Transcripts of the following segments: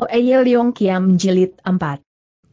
Oeye Leong Kiam Jilid 4.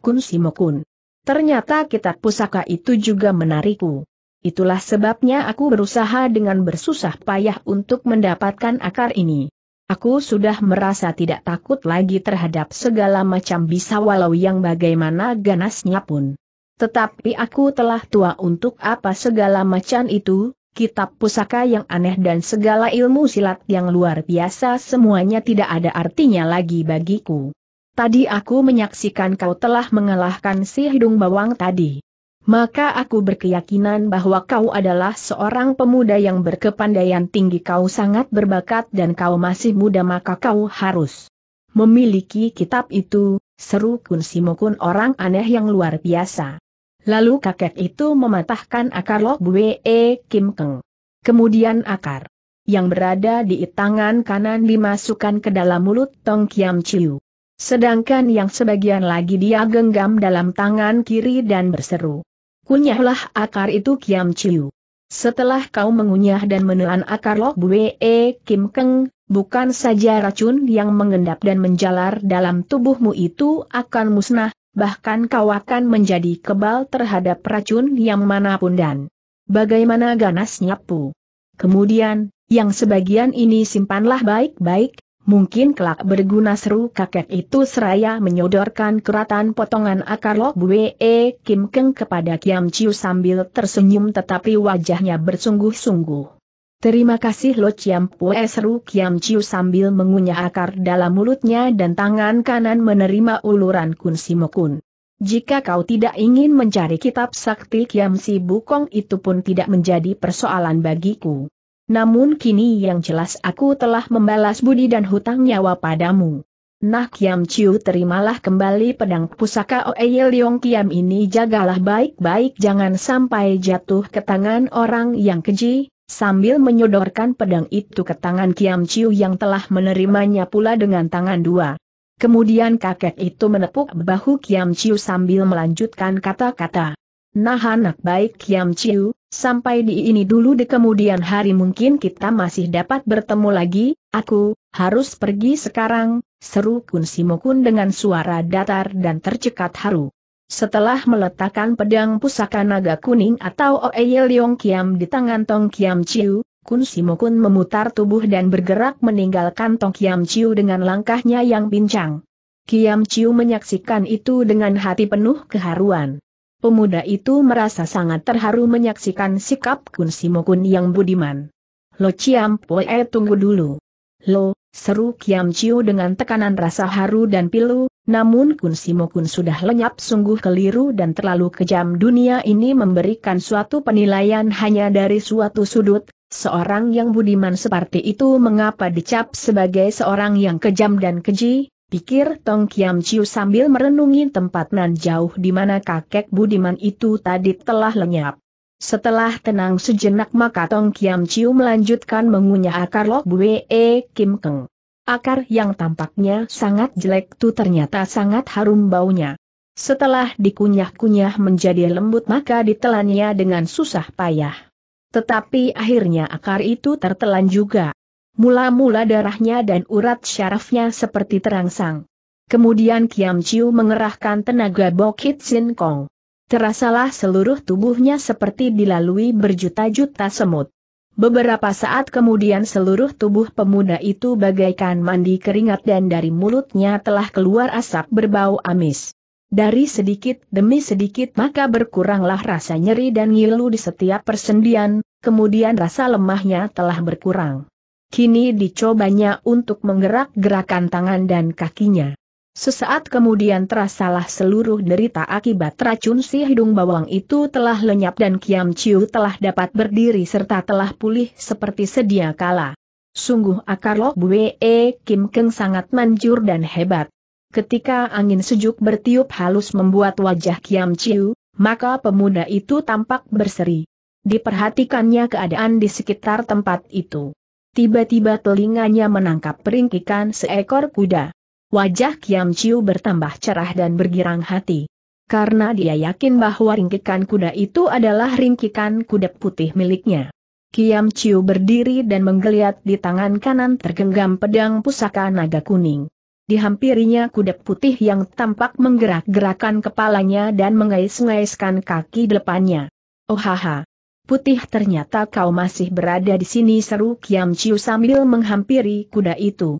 Kun Simokun. Ternyata kitab pusaka itu juga menarikku. Itulah sebabnya aku berusaha dengan bersusah payah untuk mendapatkan akar ini. Aku sudah merasa tidak takut lagi terhadap segala macam bisa walau yang bagaimana ganasnya pun. Tetapi aku telah tua untuk apa segala macam itu, kitab pusaka yang aneh dan segala ilmu silat yang luar biasa semuanya tidak ada artinya lagi bagiku. Tadi aku menyaksikan kau telah mengalahkan si hidung bawang tadi. Maka aku berkeyakinan bahwa kau adalah seorang pemuda yang berkepandaian tinggi kau sangat berbakat dan kau masih muda maka kau harus memiliki kitab itu, seru Kun Simokun orang aneh yang luar biasa. Lalu kakek itu mematahkan akar Lok Bue e Kim Keng. Kemudian akar yang berada di tangan kanan dimasukkan ke dalam mulut Tong Kiam Chiu. Sedangkan yang sebagian lagi dia genggam dalam tangan kiri dan berseru. Kunyahlah akar itu Kiam Chiu. Setelah kau mengunyah dan menelan akar Lok Bue e Kim Keng, bukan saja racun yang mengendap dan menjalar dalam tubuhmu itu akan musnah, bahkan kau akan menjadi kebal terhadap racun yang manapun dan bagaimana ganasnya pu. Kemudian, yang sebagian ini simpanlah baik-baik, mungkin kelak berguna seru kakek itu seraya menyodorkan keratan potongan akar lok bue e Kim Keng kepada Kiam Chiu sambil tersenyum tetapi wajahnya bersungguh-sungguh. Terima kasih Lo Chiam Pue seru Kiam Chiu sambil mengunyah akar dalam mulutnya dan tangan kanan menerima uluran Kun Simokun. Jika kau tidak ingin mencari kitab sakti Kiam Si Bukong itu pun tidak menjadi persoalan bagiku. Namun kini yang jelas aku telah membalas budi dan hutang nyawa padamu. Nah Kiam Chiu terimalah kembali pedang pusaka Oeye Leong Kiam ini jagalah baik-baik jangan sampai jatuh ke tangan orang yang keji, Sambil menyodorkan pedang itu ke tangan Kiam Chiu yang telah menerimanya pula dengan tangan dua. Kemudian kakek itu menepuk bahu Kiam Chiu sambil melanjutkan kata-kata. Nah anak baik Kiam Chiu, sampai di ini dulu di kemudian hari mungkin kita masih dapat bertemu lagi, aku, harus pergi sekarang, seru Kun Simokun dengan suara datar dan tercekat haru. Setelah meletakkan pedang pusaka naga kuning atau Oeye Leong Kiam di tangan Tong Kiam Chiu, Kun Simokun memutar tubuh dan bergerak meninggalkan Tong Kiam Chiu dengan langkahnya yang bincang. Kiam Chiu menyaksikan itu dengan hati penuh keharuan. Pemuda itu merasa sangat terharu menyaksikan sikap Kun Simokun yang budiman. Lo Chiam Poe tunggu dulu. Lo, seru Kiam Chiu dengan tekanan rasa haru dan pilu, namun Kun Simokun sudah lenyap sungguh keliru dan terlalu kejam dunia ini memberikan suatu penilaian hanya dari suatu sudut, seorang yang budiman seperti itu mengapa dicap sebagai seorang yang kejam dan keji, pikir Tong Kiam Chiu sambil merenungi tempat nan jauh di mana kakek budiman itu tadi telah lenyap. Setelah tenang sejenak maka Tong Kiam Chiu melanjutkan mengunyah akar Lok Bue Kim Keng. Akar yang tampaknya sangat jelek itu ternyata sangat harum baunya. Setelah dikunyah-kunyah menjadi lembut maka ditelannya dengan susah payah. Tetapi akhirnya akar itu tertelan juga. Mula-mula darahnya dan urat syarafnya seperti terangsang. Kemudian Kiam Chiu mengerahkan tenaga Bokit Sin Kong. Terasalah seluruh tubuhnya seperti dilalui berjuta-juta semut. Beberapa saat kemudian seluruh tubuh pemuda itu bagaikan mandi keringat dan dari mulutnya telah keluar asap berbau amis. Dari sedikit demi sedikit maka berkuranglah rasa nyeri dan ngilu di setiap persendian, kemudian rasa lemahnya telah berkurang. Kini dicobanya untuk menggerak gerakan tangan dan kakinya. Sesaat kemudian terasalah seluruh derita akibat racun si hidung bawang itu telah lenyap dan Kiam Chiu telah dapat berdiri serta telah pulih seperti sedia kala. Sungguh akar Lok buwee Kim Keng sangat manjur dan hebat. Ketika angin sejuk bertiup halus membuat wajah Kiam Chiu, maka pemuda itu tampak berseri. Diperhatikannya keadaan di sekitar tempat itu. Tiba-tiba telinganya menangkap peringkikan seekor kuda. Wajah Kiam Chiu bertambah cerah dan bergirang hati. Karena dia yakin bahwa ringkikan kuda itu adalah ringkikan kuda putih miliknya. Kiam Chiu berdiri dan menggeliat di tangan kanan tergenggam pedang pusaka naga kuning. Dihampirinya kuda putih yang tampak menggerak-gerakan kepalanya dan mengais-ngaiskan kaki depannya. Oh haha! Putih ternyata kau masih berada di sini seru Kiam Chiu sambil menghampiri kuda itu.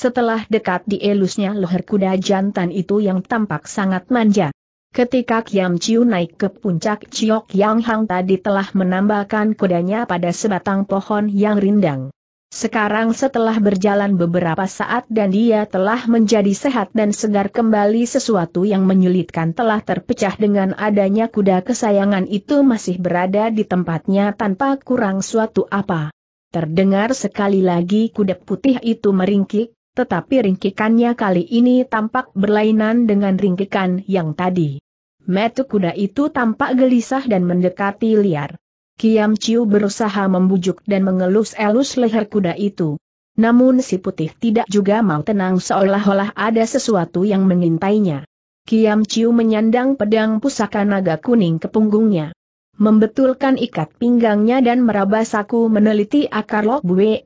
Setelah dekat dielusnya leher kuda jantan itu yang tampak sangat manja. Ketika Kiam Chiu naik ke puncak Ciok Yang Hang tadi telah menambahkan kudanya pada sebatang pohon yang rindang. Sekarang setelah berjalan beberapa saat dan dia telah menjadi sehat dan segar kembali sesuatu yang menyulitkan telah terpecah dengan adanya kuda kesayangan itu masih berada di tempatnya tanpa kurang suatu apa. Terdengar sekali lagi kuda putih itu meringkik, tetapi ringkikannya kali ini tampak berlainan dengan ringkikan yang tadi. Metu kuda itu tampak gelisah dan mendekati liar. Kiam Chiu berusaha membujuk dan mengelus-elus leher kuda itu. Namun si putih tidak juga mau tenang seolah-olah ada sesuatu yang mengintainya. Kiam Chiu menyandang pedang pusaka naga kuning ke punggungnya membetulkan ikat pinggangnya dan meraba saku meneliti akar lok Bue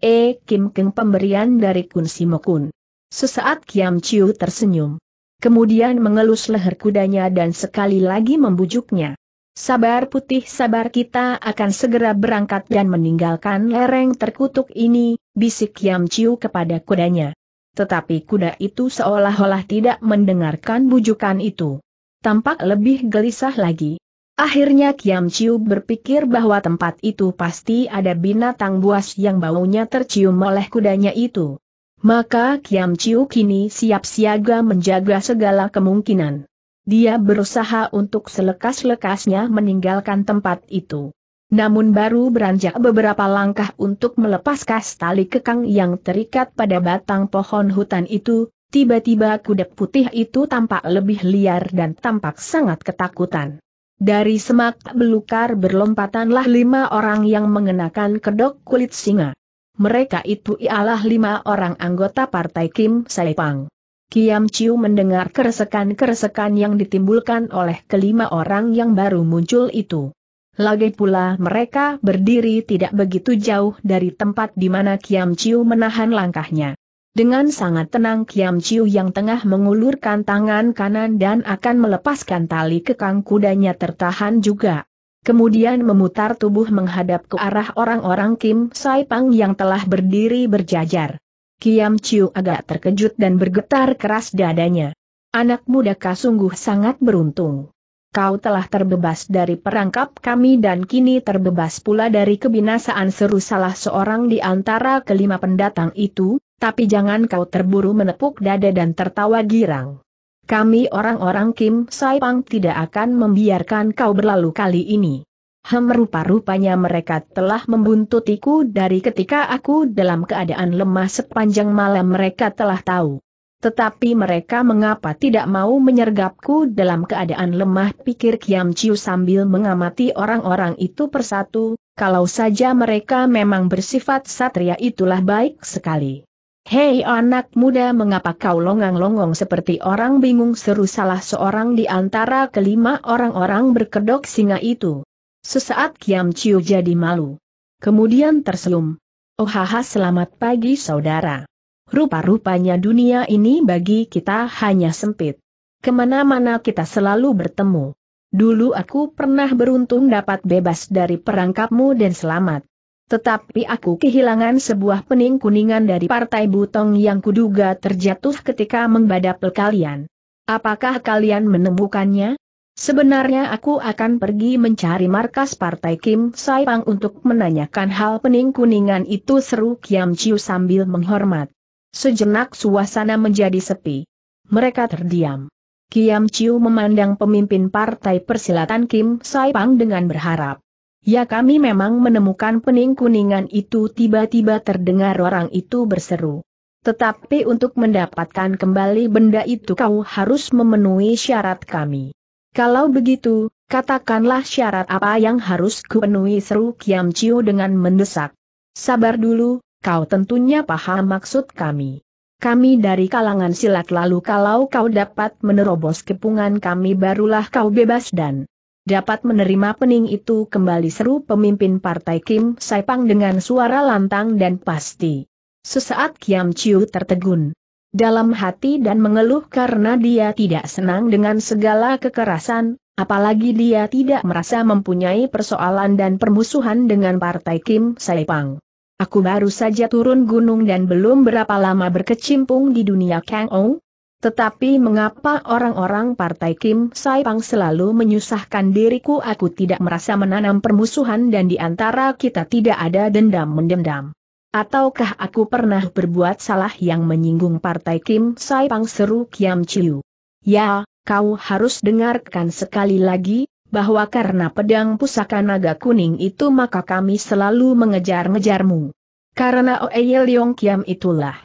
Kim Keng pemberian dari Kun Simokun. Sesaat Kiam Chiu tersenyum. Kemudian mengelus leher kudanya dan sekali lagi membujuknya. Sabar putih sabar kita akan segera berangkat dan meninggalkan lereng terkutuk ini, bisik Kiam Chiu kepada kudanya. Tetapi kuda itu seolah-olah tidak mendengarkan bujukan itu. Tampak lebih gelisah lagi. Akhirnya Kiam Chiu berpikir bahwa tempat itu pasti ada binatang buas yang baunya tercium oleh kudanya itu. Maka Kiam Chiu kini siap siaga menjaga segala kemungkinan. Dia berusaha untuk selekas-lekasnya meninggalkan tempat itu. Namun baru beranjak beberapa langkah untuk melepaskan tali kekang yang terikat pada batang pohon hutan itu, tiba-tiba kuda putih itu tampak lebih liar dan tampak sangat ketakutan. Dari semak belukar berlompatanlah lima orang yang mengenakan kedok kulit singa. Mereka itu ialah lima orang anggota partai Kim Saipang. Kiam Chiu mendengar keresekan-keresekan yang ditimbulkan oleh kelima orang yang baru muncul itu. Lagi pula mereka berdiri tidak begitu jauh dari tempat di mana Kiam Chiu menahan langkahnya. Dengan sangat tenang Kiam Chiu yang tengah mengulurkan tangan kanan dan akan melepaskan tali kekang kudanya tertahan juga. Kemudian memutar tubuh menghadap ke arah orang-orang Kim Sai Pang yang telah berdiri berjajar. Kiam Chiu agak terkejut dan bergetar keras dadanya. Anak muda kau sungguh sangat beruntung. Kau telah terbebas dari perangkap kami dan kini terbebas pula dari kebinasaan seru salah seorang di antara kelima pendatang itu, tapi jangan kau terburu menepuk dada dan tertawa girang. Kami orang-orang Kim Saipang tidak akan membiarkan kau berlalu kali ini. Hem rupa-rupanya mereka telah membuntutiku dari ketika aku dalam keadaan lemah sepanjang malam mereka telah tahu. Tetapi mereka mengapa tidak mau menyergapku dalam keadaan lemah pikir Kiam Chiu sambil mengamati orang-orang itu persatu, kalau saja mereka memang bersifat satria itulah baik sekali. Hei anak muda mengapa kau longang-longong seperti orang bingung seru salah seorang di antara kelima orang-orang berkedok singa itu. Sesaat Kiam Chiu jadi malu. Kemudian terselum. Oh haha selamat pagi saudara. Rupa-rupanya dunia ini bagi kita hanya sempit. Kemana-mana kita selalu bertemu. Dulu aku pernah beruntung dapat bebas dari perangkapmu dan selamat. Tetapi aku kehilangan sebuah pening kuningan dari partai butong yang kuduga terjatuh ketika mengbadapel kalian. Apakah kalian menemukannya? Sebenarnya aku akan pergi mencari markas partai Kim Saipang untuk menanyakan hal pening kuningan itu seru Kiam Chiu sambil menghormat. Sejenak suasana menjadi sepi. Mereka terdiam. Kiam Chiu memandang pemimpin partai persilatan Kim Saipang dengan berharap. Ya kami memang menemukan pening kuningan itu tiba-tiba terdengar orang itu berseru. Tetapi untuk mendapatkan kembali benda itu kau harus memenuhi syarat kami. Kalau begitu, katakanlah syarat apa yang harus kupenuhi seru Kiam Chiu dengan mendesak. Sabar dulu, kau tentunya paham maksud kami. Kami dari kalangan silat lalu kalau kau dapat menerobos kepungan kami barulah kau bebas dan dapat menerima pening itu kembali seru pemimpin partai Kim Saipang dengan suara lantang dan pasti. Sesaat Kiam Chiu tertegun dalam hati dan mengeluh karena dia tidak senang dengan segala kekerasan, apalagi dia tidak merasa mempunyai persoalan dan permusuhan dengan partai Kim Saipang. Aku baru saja turun gunung dan belum berapa lama berkecimpung di dunia Kang Ou, tetapi mengapa orang-orang partai Kim Saipang selalu menyusahkan diriku aku tidak merasa menanam permusuhan dan di antara kita tidak ada dendam mendendam. Ataukah aku pernah berbuat salah yang menyinggung partai Kim Saipang seru Kiam Chiu? Ya, kau harus dengarkan sekali lagi, bahwa karena pedang pusaka naga kuning itu maka kami selalu mengejar-ngejarmu. Karena Oeye Leong Kiam itulah.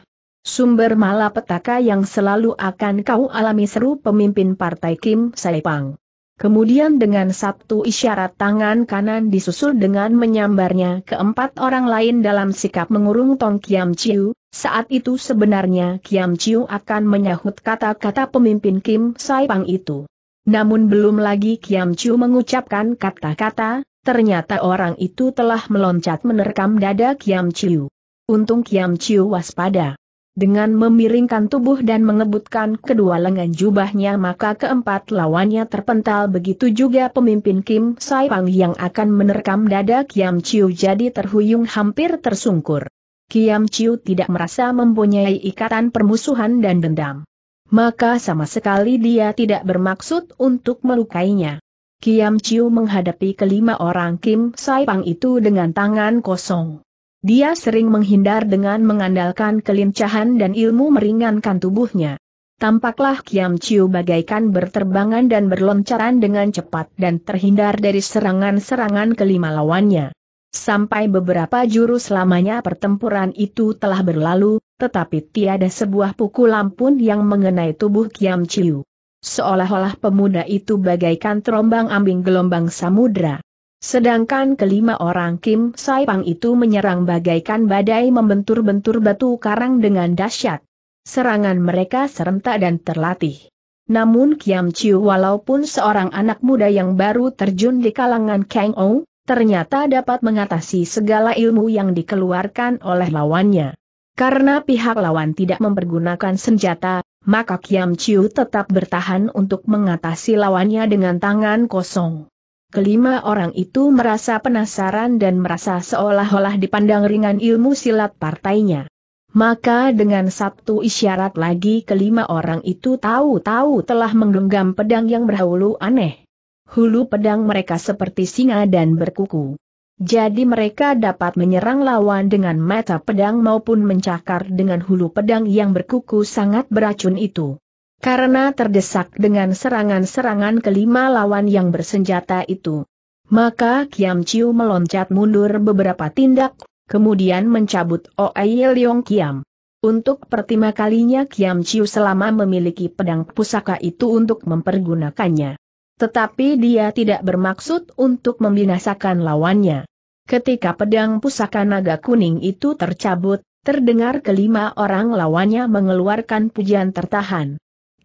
Sumber malapetaka yang selalu akan kau alami seru pemimpin partai Kim Saipang. Kemudian dengan satu isyarat tangan kanan disusul dengan menyambarnya keempat orang lain dalam sikap mengurung Tong Kiam Chiu, saat itu sebenarnya Kiam Chiu akan menyahut kata-kata pemimpin Kim Saipang itu. Namun belum lagi Kiam Chiu mengucapkan kata-kata, ternyata orang itu telah meloncat menerkam dada Kiam Chiu. Untung Kiam Chiu waspada. Dengan memiringkan tubuh dan mengebutkan kedua lengan jubahnya maka keempat lawannya terpental begitu juga pemimpin Kim Saipang yang akan menerkam dada Kiam Chiu jadi terhuyung hampir tersungkur. Kiam Chiu tidak merasa mempunyai ikatan permusuhan dan dendam. Maka sama sekali dia tidak bermaksud untuk melukainya. Kiam Chiu menghadapi kelima orang Kim Saipang itu dengan tangan kosong. Dia sering menghindar dengan mengandalkan kelincahan dan ilmu meringankan tubuhnya. Tampaklah Kiam Chiu bagaikan berterbangan dan berloncaran dengan cepat dan terhindar dari serangan-serangan kelima lawannya. Sampai beberapa jurus lamanya pertempuran itu telah berlalu, tetapi tiada sebuah pukulan pun yang mengenai tubuh Kiam Chiu. Seolah-olah pemuda itu bagaikan terombang ambing gelombang samudra. Sedangkan kelima orang Kim Saipang itu menyerang bagaikan badai membentur-bentur batu karang dengan dahsyat. Serangan mereka serentak dan terlatih. Namun Kiam Chiu walaupun seorang anak muda yang baru terjun di kalangan Kang Ou, ternyata dapat mengatasi segala ilmu yang dikeluarkan oleh lawannya. Karena pihak lawan tidak mempergunakan senjata, maka Kiam Chiu tetap bertahan untuk mengatasi lawannya dengan tangan kosong. Kelima orang itu merasa penasaran dan merasa seolah-olah dipandang ringan ilmu silat partainya. Maka dengan satu isyarat lagi kelima orang itu tahu-tahu telah menggenggam pedang yang berhulu aneh. Hulu pedang mereka seperti singa dan berkuku. Jadi mereka dapat menyerang lawan dengan mata pedang maupun mencakar dengan hulu pedang yang berkuku sangat beracun itu karena terdesak dengan serangan-serangan kelima lawan yang bersenjata itu. Maka Kiam Chiu meloncat mundur beberapa tindak, kemudian mencabut Oei Leong Kiam. Untuk pertama kalinya Kiam Chiu selama memiliki pedang pusaka itu untuk mempergunakannya. Tetapi dia tidak bermaksud untuk membinasakan lawannya. Ketika pedang pusaka naga kuning itu tercabut, terdengar kelima orang lawannya mengeluarkan pujian tertahan.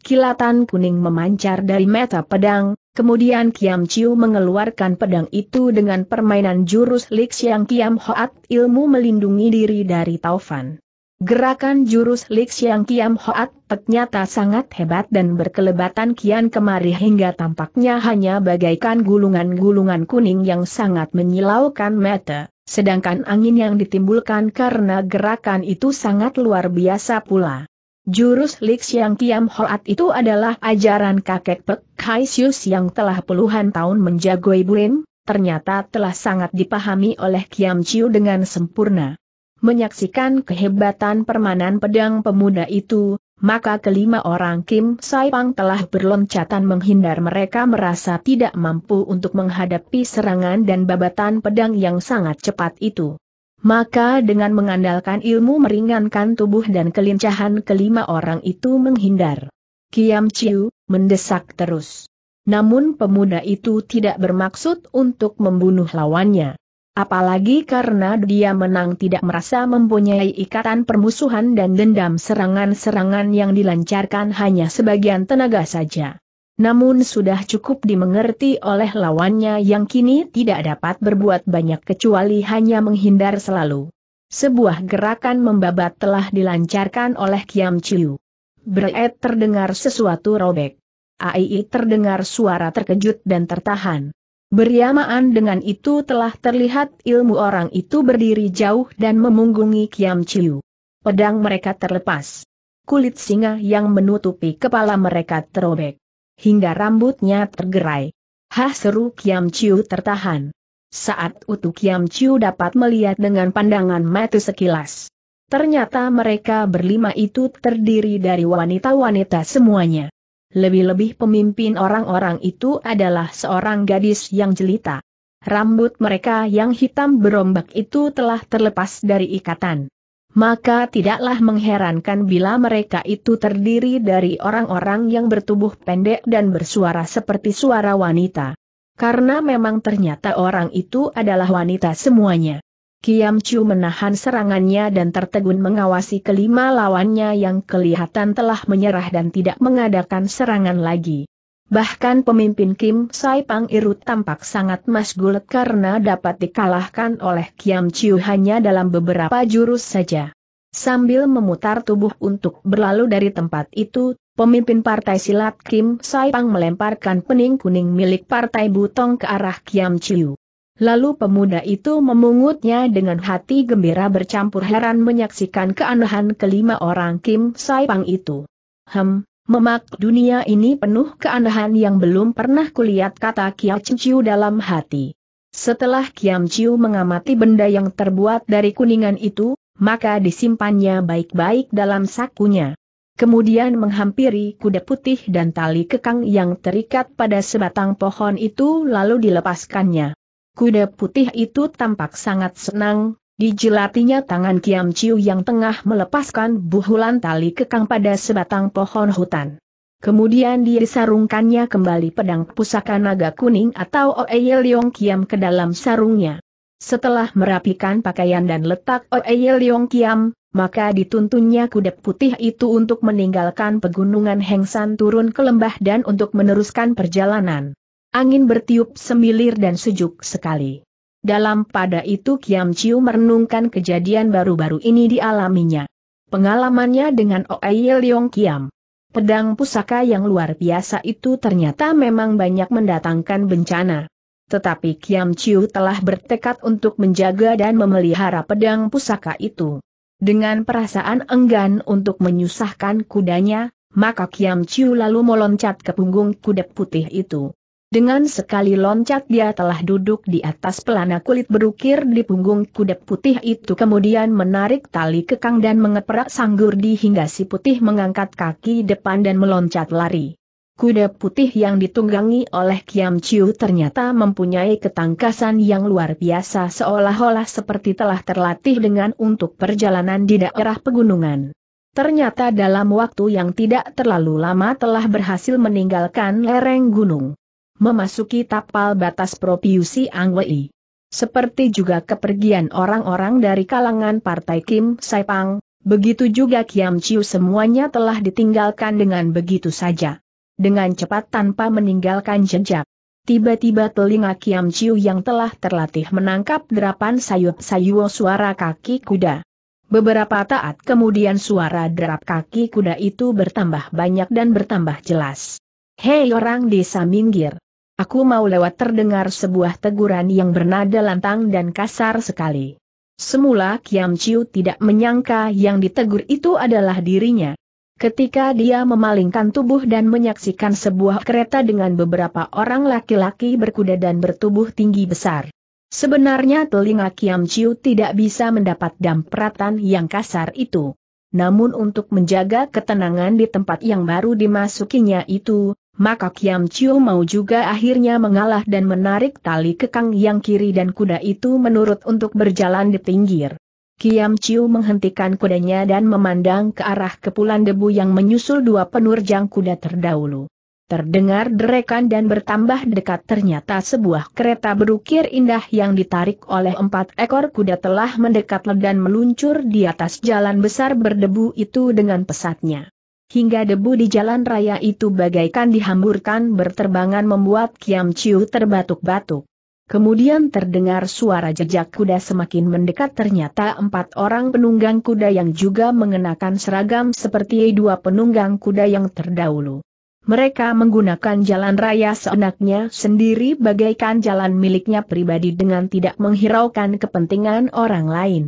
Kilatan kuning memancar dari mata pedang, kemudian Kiam Chiu mengeluarkan pedang itu dengan permainan jurus Lik Siang Kiam Hoat ilmu melindungi diri dari Taufan. Gerakan jurus Lik Siang Kiam Hoat ternyata sangat hebat dan berkelebatan kian kemari hingga tampaknya hanya bagaikan gulungan-gulungan kuning yang sangat menyilaukan mata. Sedangkan angin yang ditimbulkan karena gerakan itu sangat luar biasa pula. Jurus Lix Yang Kiam Hoat itu adalah ajaran kakek Pek Hai yang telah puluhan tahun menjagoi Buin, ternyata telah sangat dipahami oleh Kiam Chiu dengan sempurna. Menyaksikan kehebatan permanan pedang pemuda itu, maka kelima orang Kim Saipang telah berloncatan menghindar mereka merasa tidak mampu untuk menghadapi serangan dan babatan pedang yang sangat cepat itu. Maka dengan mengandalkan ilmu meringankan tubuh dan kelincahan kelima orang itu menghindar. Kiam Chiu, mendesak terus. Namun pemuda itu tidak bermaksud untuk membunuh lawannya. Apalagi karena dia menang tidak merasa mempunyai ikatan permusuhan dan dendam serangan-serangan yang dilancarkan hanya sebagian tenaga saja. Namun sudah cukup dimengerti oleh lawannya yang kini tidak dapat berbuat banyak kecuali hanya menghindar selalu. Sebuah gerakan membabat telah dilancarkan oleh Kiam Chiu. Breet terdengar sesuatu robek. Aii terdengar suara terkejut dan tertahan. Beriamaan dengan itu telah terlihat ilmu orang itu berdiri jauh dan memunggungi Kiam Chiu. Pedang mereka terlepas. Kulit singa yang menutupi kepala mereka terobek hingga rambutnya tergerai. Hah seru Kiam Chiu tertahan. Saat utuh Kiam Chiu dapat melihat dengan pandangan mata sekilas. Ternyata mereka berlima itu terdiri dari wanita-wanita semuanya. Lebih-lebih pemimpin orang-orang itu adalah seorang gadis yang jelita. Rambut mereka yang hitam berombak itu telah terlepas dari ikatan maka tidaklah mengherankan bila mereka itu terdiri dari orang-orang yang bertubuh pendek dan bersuara seperti suara wanita. Karena memang ternyata orang itu adalah wanita semuanya. Kiam Chu menahan serangannya dan tertegun mengawasi kelima lawannya yang kelihatan telah menyerah dan tidak mengadakan serangan lagi. Bahkan pemimpin Kim Sai Pang Irut tampak sangat masgul karena dapat dikalahkan oleh Kiam Chiu hanya dalam beberapa jurus saja. Sambil memutar tubuh untuk berlalu dari tempat itu, pemimpin partai silat Kim Sai Pang melemparkan pening kuning milik partai Butong ke arah Kiam Chiu. Lalu pemuda itu memungutnya dengan hati gembira bercampur heran menyaksikan keanehan kelima orang Kim Sai Pang itu. Hem, Memak dunia ini penuh keanehan yang belum pernah kulihat kata Kiam Chiu dalam hati. Setelah Kiam Chiu mengamati benda yang terbuat dari kuningan itu, maka disimpannya baik-baik dalam sakunya. Kemudian menghampiri kuda putih dan tali kekang yang terikat pada sebatang pohon itu lalu dilepaskannya. Kuda putih itu tampak sangat senang, Dijilatinya tangan Kiam Chiu yang tengah melepaskan buhulan tali kekang pada sebatang pohon hutan. Kemudian disarungkannya kembali pedang pusaka naga kuning atau Oeye Leong Kiam ke dalam sarungnya. Setelah merapikan pakaian dan letak Oeye Leong Kiam, maka dituntunnya kuda putih itu untuk meninggalkan pegunungan Hengsan turun ke lembah dan untuk meneruskan perjalanan. Angin bertiup semilir dan sejuk sekali. Dalam pada itu Kiam Chiu merenungkan kejadian baru-baru ini dialaminya. Pengalamannya dengan Oei Leong Kiam. Pedang pusaka yang luar biasa itu ternyata memang banyak mendatangkan bencana. Tetapi Kiam Chiu telah bertekad untuk menjaga dan memelihara pedang pusaka itu. Dengan perasaan enggan untuk menyusahkan kudanya, maka Kiam Chiu lalu meloncat ke punggung kuda putih itu. Dengan sekali loncat dia telah duduk di atas pelana kulit berukir di punggung kuda putih itu kemudian menarik tali kekang dan mengeperak di hingga si putih mengangkat kaki depan dan meloncat lari. Kuda putih yang ditunggangi oleh Kiam Chiu ternyata mempunyai ketangkasan yang luar biasa seolah-olah seperti telah terlatih dengan untuk perjalanan di daerah pegunungan. Ternyata dalam waktu yang tidak terlalu lama telah berhasil meninggalkan lereng gunung memasuki tapal batas Propiusi Angwei. Seperti juga kepergian orang-orang dari kalangan Partai Kim Saipang, begitu juga Kiam Chiu semuanya telah ditinggalkan dengan begitu saja. Dengan cepat tanpa meninggalkan jejak. Tiba-tiba telinga Kiam Chiu yang telah terlatih menangkap derapan sayup-sayuo suara kaki kuda. Beberapa taat kemudian suara derap kaki kuda itu bertambah banyak dan bertambah jelas. Hei orang desa minggir! Aku mau lewat terdengar sebuah teguran yang bernada lantang dan kasar sekali. Semula Kiam Chiu tidak menyangka yang ditegur itu adalah dirinya. Ketika dia memalingkan tubuh dan menyaksikan sebuah kereta dengan beberapa orang laki-laki berkuda dan bertubuh tinggi besar. Sebenarnya telinga Kiam Chiu tidak bisa mendapat dampratan yang kasar itu. Namun untuk menjaga ketenangan di tempat yang baru dimasukinya itu, maka Kiam Chiu mau juga akhirnya mengalah dan menarik tali kekang yang kiri dan kuda itu menurut untuk berjalan di pinggir. Kiam Chiu menghentikan kudanya dan memandang ke arah kepulan debu yang menyusul dua penurjang kuda terdahulu. Terdengar derekan dan bertambah dekat ternyata sebuah kereta berukir indah yang ditarik oleh empat ekor kuda telah mendekat dan meluncur di atas jalan besar berdebu itu dengan pesatnya. Hingga debu di jalan raya itu bagaikan dihamburkan berterbangan membuat Kiam Chiu terbatuk-batuk. Kemudian terdengar suara jejak kuda semakin mendekat ternyata empat orang penunggang kuda yang juga mengenakan seragam seperti dua penunggang kuda yang terdahulu. Mereka menggunakan jalan raya seenaknya sendiri bagaikan jalan miliknya pribadi dengan tidak menghiraukan kepentingan orang lain.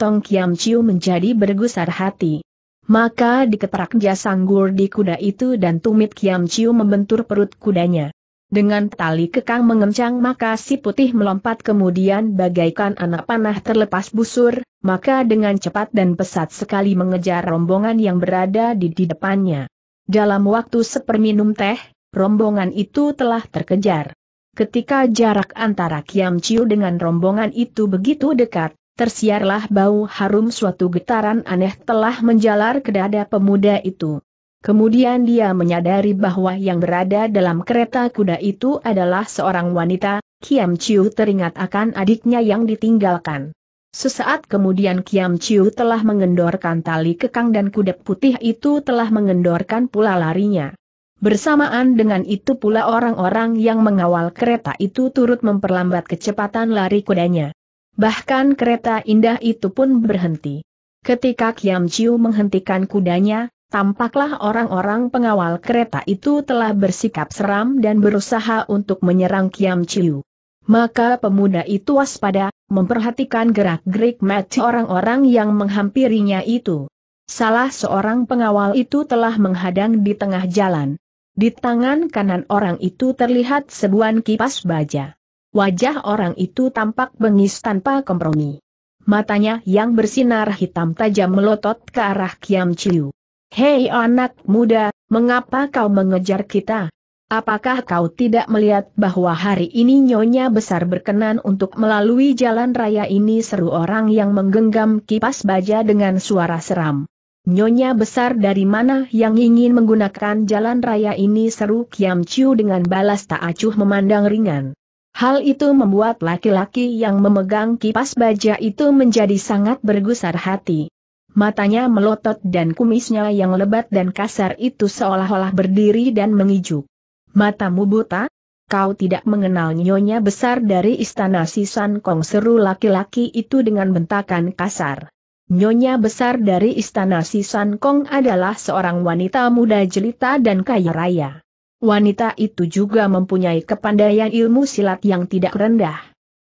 Tong Kiam Chiu menjadi bergusar hati. Maka diketerak jasanggur di kuda itu dan tumit Kiam Chiu membentur perut kudanya. Dengan tali kekang mengencang maka si putih melompat kemudian bagaikan anak panah terlepas busur, maka dengan cepat dan pesat sekali mengejar rombongan yang berada di, di depannya. Dalam waktu seperminum teh, rombongan itu telah terkejar. Ketika jarak antara Kiam Chiu dengan rombongan itu begitu dekat, tersiarlah bau harum suatu getaran aneh telah menjalar ke dada pemuda itu. Kemudian dia menyadari bahwa yang berada dalam kereta kuda itu adalah seorang wanita, Kiam Chiu teringat akan adiknya yang ditinggalkan. Sesaat kemudian Kiam Chiu telah mengendorkan tali kekang dan kuda putih itu telah mengendorkan pula larinya. Bersamaan dengan itu pula orang-orang yang mengawal kereta itu turut memperlambat kecepatan lari kudanya. Bahkan kereta indah itu pun berhenti. Ketika Kiam Chiu menghentikan kudanya, tampaklah orang-orang pengawal kereta itu telah bersikap seram dan berusaha untuk menyerang Kiam Chiu. Maka pemuda itu waspada, memperhatikan gerak-gerik mati orang-orang yang menghampirinya itu. Salah seorang pengawal itu telah menghadang di tengah jalan. Di tangan kanan orang itu terlihat sebuah kipas baja. Wajah orang itu tampak bengis tanpa kompromi. Matanya yang bersinar hitam tajam melotot ke arah Kiam Chiu. Hei anak muda, mengapa kau mengejar kita? Apakah kau tidak melihat bahwa hari ini Nyonya Besar berkenan untuk melalui jalan raya ini seru orang yang menggenggam kipas baja dengan suara seram. Nyonya Besar dari mana yang ingin menggunakan jalan raya ini seru Kiam Chiu dengan balas tak acuh memandang ringan. Hal itu membuat laki-laki yang memegang kipas baja itu menjadi sangat bergusar hati. Matanya melotot dan kumisnya yang lebat dan kasar itu seolah-olah berdiri dan mengijuk. Matamu buta? Kau tidak mengenal nyonya besar dari istana Sisan Kong seru laki-laki itu dengan bentakan kasar. Nyonya besar dari istana Sisan Kong adalah seorang wanita muda jelita dan kaya raya. Wanita itu juga mempunyai kepandaian ilmu silat yang tidak rendah.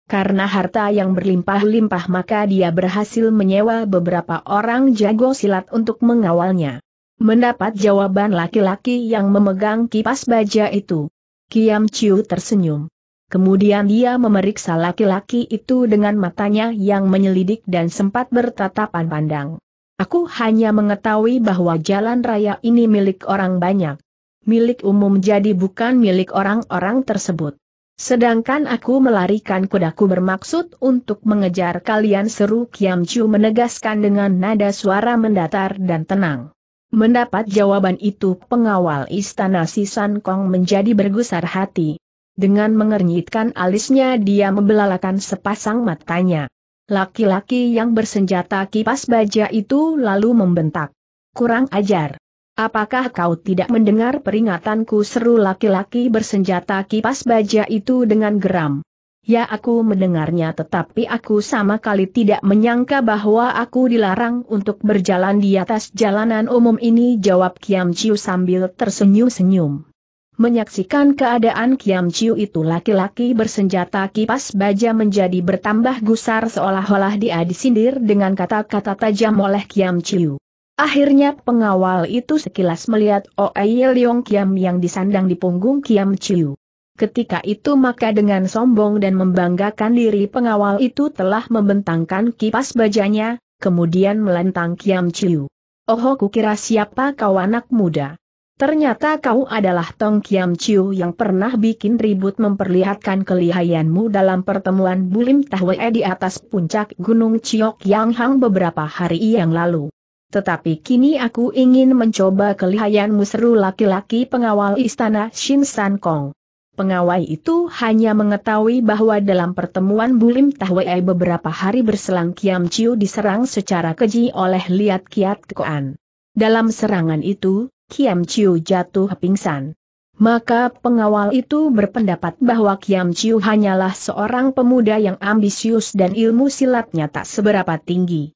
Karena harta yang berlimpah-limpah maka dia berhasil menyewa beberapa orang jago silat untuk mengawalnya. Mendapat jawaban laki-laki yang memegang kipas baja itu. Kiam Chiu tersenyum. Kemudian dia memeriksa laki-laki itu dengan matanya yang menyelidik dan sempat bertatapan pandang. Aku hanya mengetahui bahwa jalan raya ini milik orang banyak milik umum jadi bukan milik orang-orang tersebut. Sedangkan aku melarikan kudaku bermaksud untuk mengejar kalian seru Kiam Chu menegaskan dengan nada suara mendatar dan tenang. Mendapat jawaban itu pengawal istana Sisan Kong menjadi bergusar hati. Dengan mengernyitkan alisnya dia membelalakan sepasang matanya. Laki-laki yang bersenjata kipas baja itu lalu membentak. Kurang ajar. Apakah kau tidak mendengar peringatanku seru laki-laki bersenjata kipas baja itu dengan geram? Ya aku mendengarnya tetapi aku sama kali tidak menyangka bahwa aku dilarang untuk berjalan di atas jalanan umum ini jawab Kiam Chiu sambil tersenyum-senyum. Menyaksikan keadaan Kiam Chiu itu laki-laki bersenjata kipas baja menjadi bertambah gusar seolah-olah dia disindir dengan kata-kata tajam oleh Kiam Chiu. Akhirnya pengawal itu sekilas melihat Oei Leong Kiam yang disandang di punggung Kiam Chiu. Ketika itu maka dengan sombong dan membanggakan diri pengawal itu telah membentangkan kipas bajanya, kemudian melentang Kiam Chiu. Oho kukira siapa kau anak muda. Ternyata kau adalah Tong Kiam Chiu yang pernah bikin ribut memperlihatkan kelihayanmu dalam pertemuan Bulim Tahwe di atas puncak Gunung Chiok Yang Hang beberapa hari yang lalu tetapi kini aku ingin mencoba kelihayanmu seru laki-laki pengawal istana Shin San Kong. Pengawai itu hanya mengetahui bahwa dalam pertemuan Bulim Tahwei beberapa hari berselang Kiam Chiu diserang secara keji oleh Liat Kiat Koan. Dalam serangan itu, Kiam Chiu jatuh pingsan. Maka pengawal itu berpendapat bahwa Kiam Chiu hanyalah seorang pemuda yang ambisius dan ilmu silatnya tak seberapa tinggi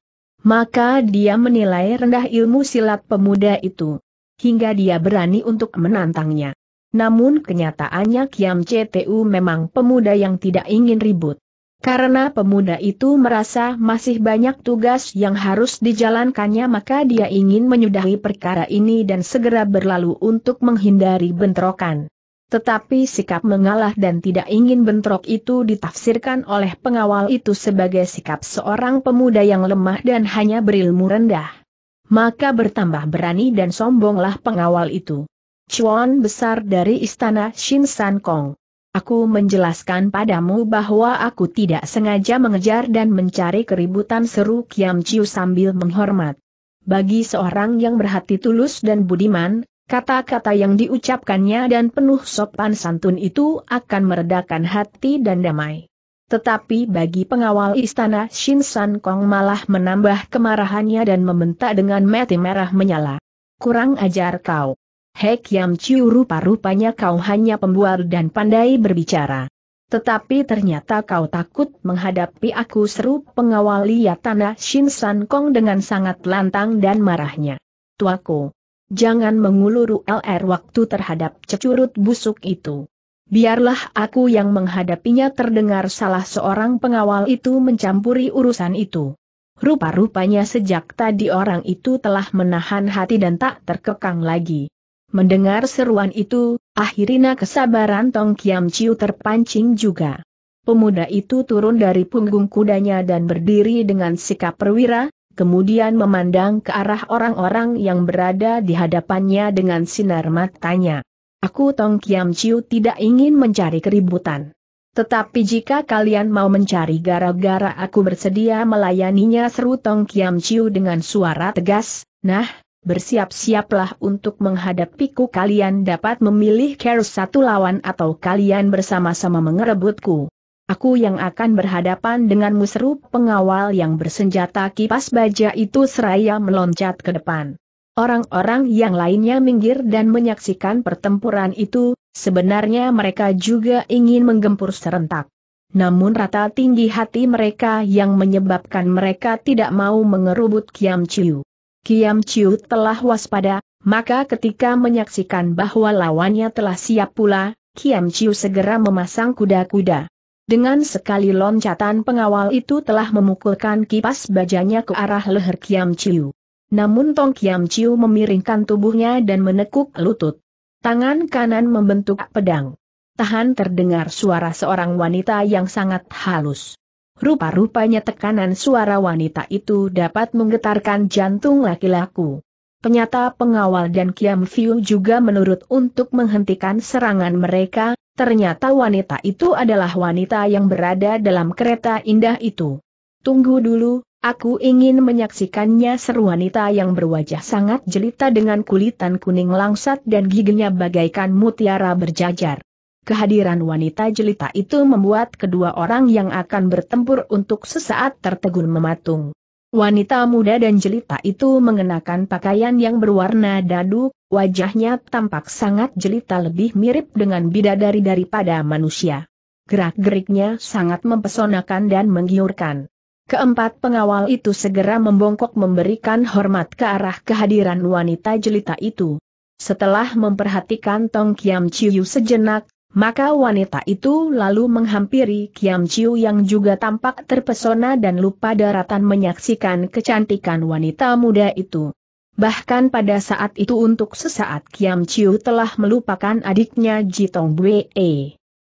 maka dia menilai rendah ilmu silat pemuda itu. Hingga dia berani untuk menantangnya. Namun kenyataannya Kiam CTU memang pemuda yang tidak ingin ribut. Karena pemuda itu merasa masih banyak tugas yang harus dijalankannya maka dia ingin menyudahi perkara ini dan segera berlalu untuk menghindari bentrokan. Tetapi sikap mengalah dan tidak ingin bentrok itu ditafsirkan oleh pengawal itu sebagai sikap seorang pemuda yang lemah dan hanya berilmu rendah. Maka bertambah berani dan sombonglah pengawal itu. Chuan besar dari istana Shin San Kong. Aku menjelaskan padamu bahwa aku tidak sengaja mengejar dan mencari keributan seru Kiam Chiu sambil menghormat. Bagi seorang yang berhati tulus dan budiman, Kata-kata yang diucapkannya dan penuh sopan santun itu akan meredakan hati dan damai. Tetapi bagi pengawal istana Shin San Kong malah menambah kemarahannya dan membentak dengan mati merah menyala. Kurang ajar kau. Hek Yam Chiu rupa-rupanya kau hanya pembual dan pandai berbicara. Tetapi ternyata kau takut menghadapi aku seru pengawal liat tanah Shin San Kong dengan sangat lantang dan marahnya. Tuaku, jangan mengulur LR waktu terhadap cecurut busuk itu. Biarlah aku yang menghadapinya terdengar salah seorang pengawal itu mencampuri urusan itu. Rupa-rupanya sejak tadi orang itu telah menahan hati dan tak terkekang lagi. Mendengar seruan itu, akhirnya kesabaran Tong Kiam Chiu terpancing juga. Pemuda itu turun dari punggung kudanya dan berdiri dengan sikap perwira, kemudian memandang ke arah orang-orang yang berada di hadapannya dengan sinar matanya. Aku Tong Kiam Chiu tidak ingin mencari keributan. Tetapi jika kalian mau mencari gara-gara aku bersedia melayaninya seru Tong Kiam Chiu dengan suara tegas, nah, bersiap-siaplah untuk menghadapiku kalian dapat memilih care satu lawan atau kalian bersama-sama mengerebutku. Aku yang akan berhadapan dengan seru pengawal yang bersenjata kipas baja itu seraya meloncat ke depan. Orang-orang yang lainnya minggir dan menyaksikan pertempuran itu, sebenarnya mereka juga ingin menggempur serentak. Namun rata tinggi hati mereka yang menyebabkan mereka tidak mau mengerubut Kiam Chiu. Kiam Chiu telah waspada, maka ketika menyaksikan bahwa lawannya telah siap pula, Kiam Chiu segera memasang kuda-kuda. Dengan sekali loncatan pengawal itu telah memukulkan kipas bajanya ke arah leher Kiam Chiu. Namun Tong Kiam Chiu memiringkan tubuhnya dan menekuk lutut. Tangan kanan membentuk pedang. Tahan terdengar suara seorang wanita yang sangat halus. Rupa-rupanya tekanan suara wanita itu dapat menggetarkan jantung laki-laku. Penyata pengawal dan Kiam Fiu juga menurut untuk menghentikan serangan mereka, Ternyata wanita itu adalah wanita yang berada dalam kereta indah itu. Tunggu dulu, aku ingin menyaksikannya seru wanita yang berwajah sangat jelita dengan kulitan kuning langsat dan giginya bagaikan mutiara berjajar. Kehadiran wanita jelita itu membuat kedua orang yang akan bertempur untuk sesaat tertegun mematung. Wanita muda dan jelita itu mengenakan pakaian yang berwarna dadu, Wajahnya tampak sangat jelita lebih mirip dengan bidadari daripada manusia. Gerak-geriknya sangat mempesonakan dan menggiurkan. Keempat pengawal itu segera membongkok memberikan hormat ke arah kehadiran wanita jelita itu. Setelah memperhatikan Tong Kiam Chiu sejenak, maka wanita itu lalu menghampiri Kiam Chiu yang juga tampak terpesona dan lupa daratan menyaksikan kecantikan wanita muda itu. Bahkan pada saat itu untuk sesaat Kiam Chiu telah melupakan adiknya Jitong Bwe.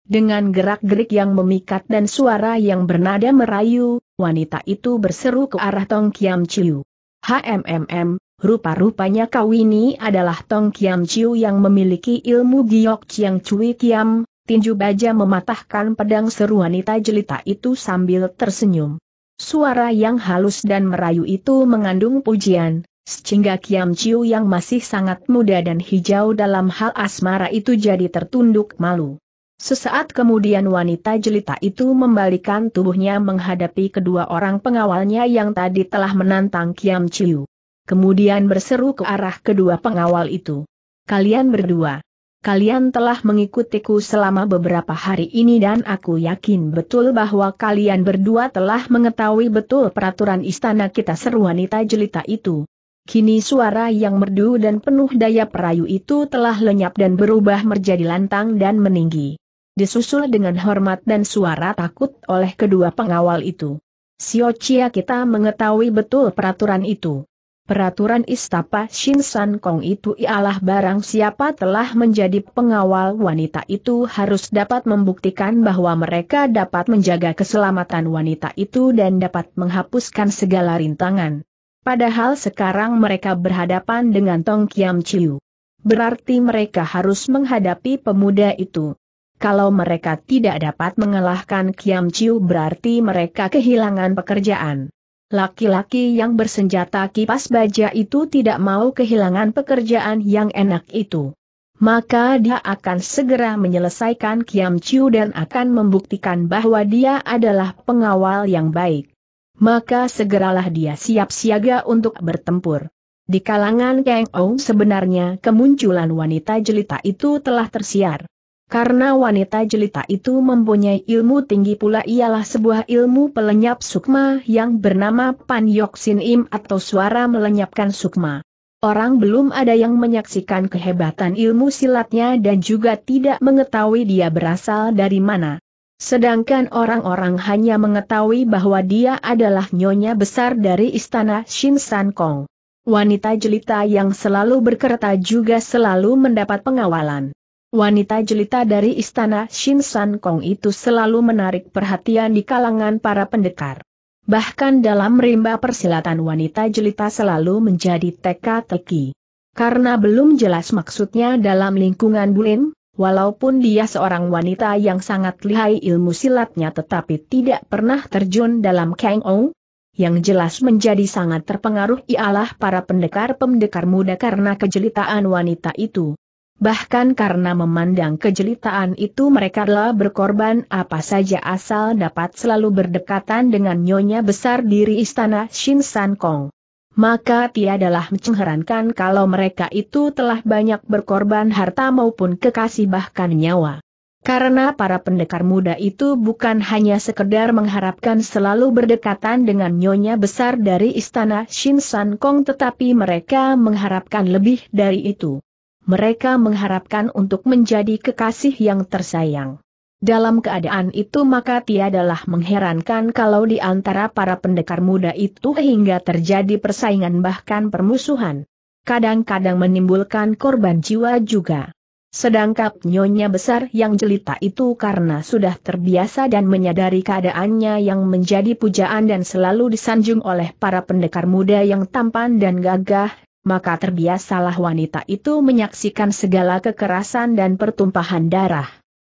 Dengan gerak-gerik yang memikat dan suara yang bernada merayu, wanita itu berseru ke arah Tong Kiam Chiu. HMMM, rupa-rupanya kau ini adalah Tong Kiam Chiu yang memiliki ilmu giok Chiang Chui Kiam, tinju baja mematahkan pedang seru wanita jelita itu sambil tersenyum. Suara yang halus dan merayu itu mengandung pujian, sehingga Kiam Chiu yang masih sangat muda dan hijau dalam hal asmara itu jadi tertunduk malu. Sesaat kemudian wanita jelita itu membalikan tubuhnya menghadapi kedua orang pengawalnya yang tadi telah menantang Kiam Chiu. Kemudian berseru ke arah kedua pengawal itu. Kalian berdua. Kalian telah mengikutiku selama beberapa hari ini dan aku yakin betul bahwa kalian berdua telah mengetahui betul peraturan istana kita seru wanita jelita itu. Kini suara yang merdu dan penuh daya perayu itu telah lenyap dan berubah menjadi lantang dan meninggi. Disusul dengan hormat dan suara takut oleh kedua pengawal itu. Sio Chia kita mengetahui betul peraturan itu. Peraturan istapa Shin San Kong itu ialah barang siapa telah menjadi pengawal wanita itu harus dapat membuktikan bahwa mereka dapat menjaga keselamatan wanita itu dan dapat menghapuskan segala rintangan. Padahal sekarang mereka berhadapan dengan Tong Kiam Chiu. Berarti mereka harus menghadapi pemuda itu. Kalau mereka tidak dapat mengalahkan Kiam Chiu berarti mereka kehilangan pekerjaan. Laki-laki yang bersenjata kipas baja itu tidak mau kehilangan pekerjaan yang enak itu. Maka dia akan segera menyelesaikan Kiam Chiu dan akan membuktikan bahwa dia adalah pengawal yang baik maka segeralah dia siap siaga untuk bertempur. Di kalangan Kang Ou sebenarnya kemunculan wanita jelita itu telah tersiar. Karena wanita jelita itu mempunyai ilmu tinggi pula ialah sebuah ilmu pelenyap sukma yang bernama Pan Yoxin Im atau suara melenyapkan sukma. Orang belum ada yang menyaksikan kehebatan ilmu silatnya dan juga tidak mengetahui dia berasal dari mana. Sedangkan orang-orang hanya mengetahui bahwa dia adalah nyonya besar dari istana Shin San Kong. Wanita jelita yang selalu berkereta juga selalu mendapat pengawalan. Wanita jelita dari istana Shin San Kong itu selalu menarik perhatian di kalangan para pendekar. Bahkan dalam rimba persilatan wanita jelita selalu menjadi teka-teki. Karena belum jelas maksudnya dalam lingkungan Bulim, Walaupun dia seorang wanita yang sangat lihai ilmu silatnya tetapi tidak pernah terjun dalam Kang Ou, yang jelas menjadi sangat terpengaruh ialah para pendekar-pendekar muda karena kejelitaan wanita itu. Bahkan karena memandang kejelitaan itu mereka telah berkorban apa saja asal dapat selalu berdekatan dengan nyonya besar diri istana Shin San Kong maka tiadalah mencengherankan kalau mereka itu telah banyak berkorban harta maupun kekasih bahkan nyawa. Karena para pendekar muda itu bukan hanya sekedar mengharapkan selalu berdekatan dengan nyonya besar dari istana Shin San Kong tetapi mereka mengharapkan lebih dari itu. Mereka mengharapkan untuk menjadi kekasih yang tersayang. Dalam keadaan itu maka tiadalah mengherankan kalau di antara para pendekar muda itu hingga terjadi persaingan bahkan permusuhan. Kadang-kadang menimbulkan korban jiwa juga. Sedangkan nyonya besar yang jelita itu karena sudah terbiasa dan menyadari keadaannya yang menjadi pujaan dan selalu disanjung oleh para pendekar muda yang tampan dan gagah, maka terbiasalah wanita itu menyaksikan segala kekerasan dan pertumpahan darah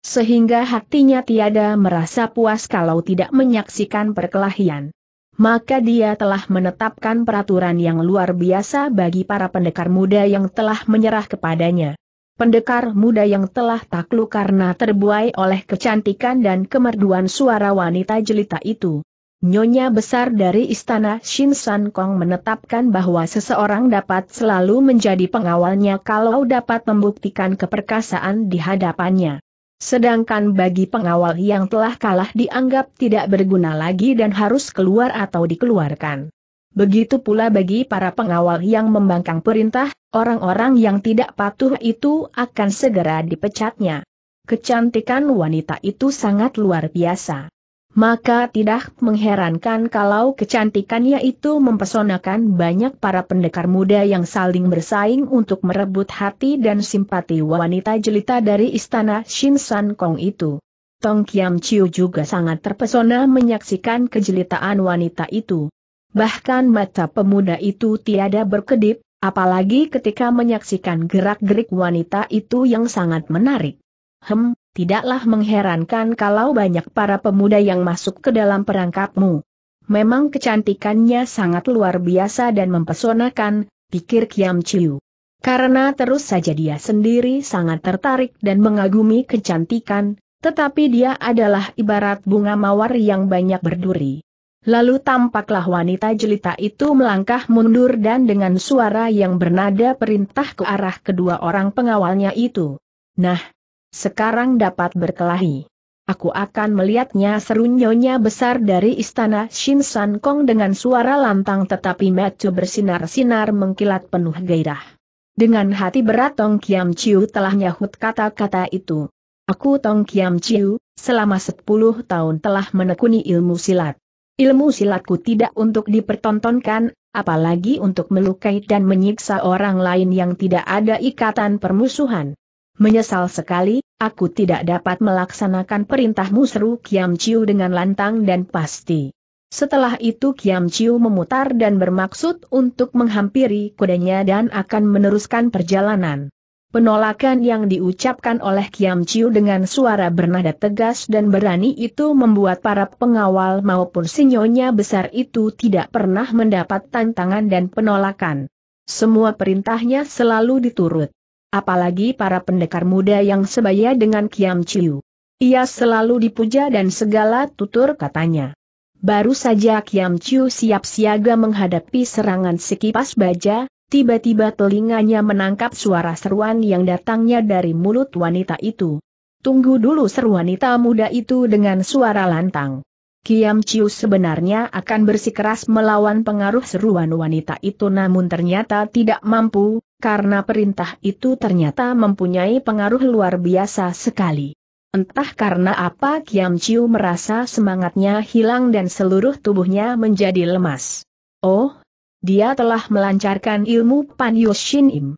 sehingga hatinya tiada merasa puas kalau tidak menyaksikan perkelahian. Maka dia telah menetapkan peraturan yang luar biasa bagi para pendekar muda yang telah menyerah kepadanya. Pendekar muda yang telah takluk karena terbuai oleh kecantikan dan kemerduan suara wanita jelita itu. Nyonya besar dari istana Shin San Kong menetapkan bahwa seseorang dapat selalu menjadi pengawalnya kalau dapat membuktikan keperkasaan di hadapannya. Sedangkan bagi pengawal yang telah kalah dianggap tidak berguna lagi dan harus keluar atau dikeluarkan. Begitu pula bagi para pengawal yang membangkang perintah, orang-orang yang tidak patuh itu akan segera dipecatnya. Kecantikan wanita itu sangat luar biasa maka tidak mengherankan kalau kecantikannya itu mempesonakan banyak para pendekar muda yang saling bersaing untuk merebut hati dan simpati wanita jelita dari istana Shin San Kong itu. Tong Kiam Chiu juga sangat terpesona menyaksikan kejelitaan wanita itu. Bahkan mata pemuda itu tiada berkedip, apalagi ketika menyaksikan gerak-gerik wanita itu yang sangat menarik. Hem, tidaklah mengherankan kalau banyak para pemuda yang masuk ke dalam perangkapmu. Memang kecantikannya sangat luar biasa dan mempesonakan, pikir Kiam Chiu. Karena terus saja dia sendiri sangat tertarik dan mengagumi kecantikan, tetapi dia adalah ibarat bunga mawar yang banyak berduri. Lalu tampaklah wanita jelita itu melangkah mundur dan dengan suara yang bernada perintah ke arah kedua orang pengawalnya itu. Nah, sekarang dapat berkelahi. Aku akan melihatnya seru nyonya besar dari istana Shin San Kong dengan suara lantang tetapi mata bersinar-sinar mengkilat penuh gairah. Dengan hati berat Tong Kiam Chiu telah nyahut kata-kata itu. Aku Tong Kiam Chiu, selama 10 tahun telah menekuni ilmu silat. Ilmu silatku tidak untuk dipertontonkan, apalagi untuk melukai dan menyiksa orang lain yang tidak ada ikatan permusuhan. Menyesal sekali, aku tidak dapat melaksanakan perintahmu seru Kiam Chiu dengan lantang dan pasti. Setelah itu Kiam Chiu memutar dan bermaksud untuk menghampiri kudanya dan akan meneruskan perjalanan. Penolakan yang diucapkan oleh Kiam Chiu dengan suara bernada tegas dan berani itu membuat para pengawal maupun sinyonya besar itu tidak pernah mendapat tantangan dan penolakan. Semua perintahnya selalu diturut apalagi para pendekar muda yang sebaya dengan Kiam Chiu. Ia selalu dipuja dan segala tutur katanya. Baru saja Kiam Chiu siap siaga menghadapi serangan sekipas baja, tiba-tiba telinganya menangkap suara seruan yang datangnya dari mulut wanita itu. Tunggu dulu seru wanita muda itu dengan suara lantang. Kiam Chiu sebenarnya akan bersikeras melawan pengaruh seruan wanita itu namun ternyata tidak mampu, karena perintah itu ternyata mempunyai pengaruh luar biasa sekali. Entah karena apa Kiam Chiu merasa semangatnya hilang dan seluruh tubuhnya menjadi lemas. Oh, dia telah melancarkan ilmu Pan Yushin Im.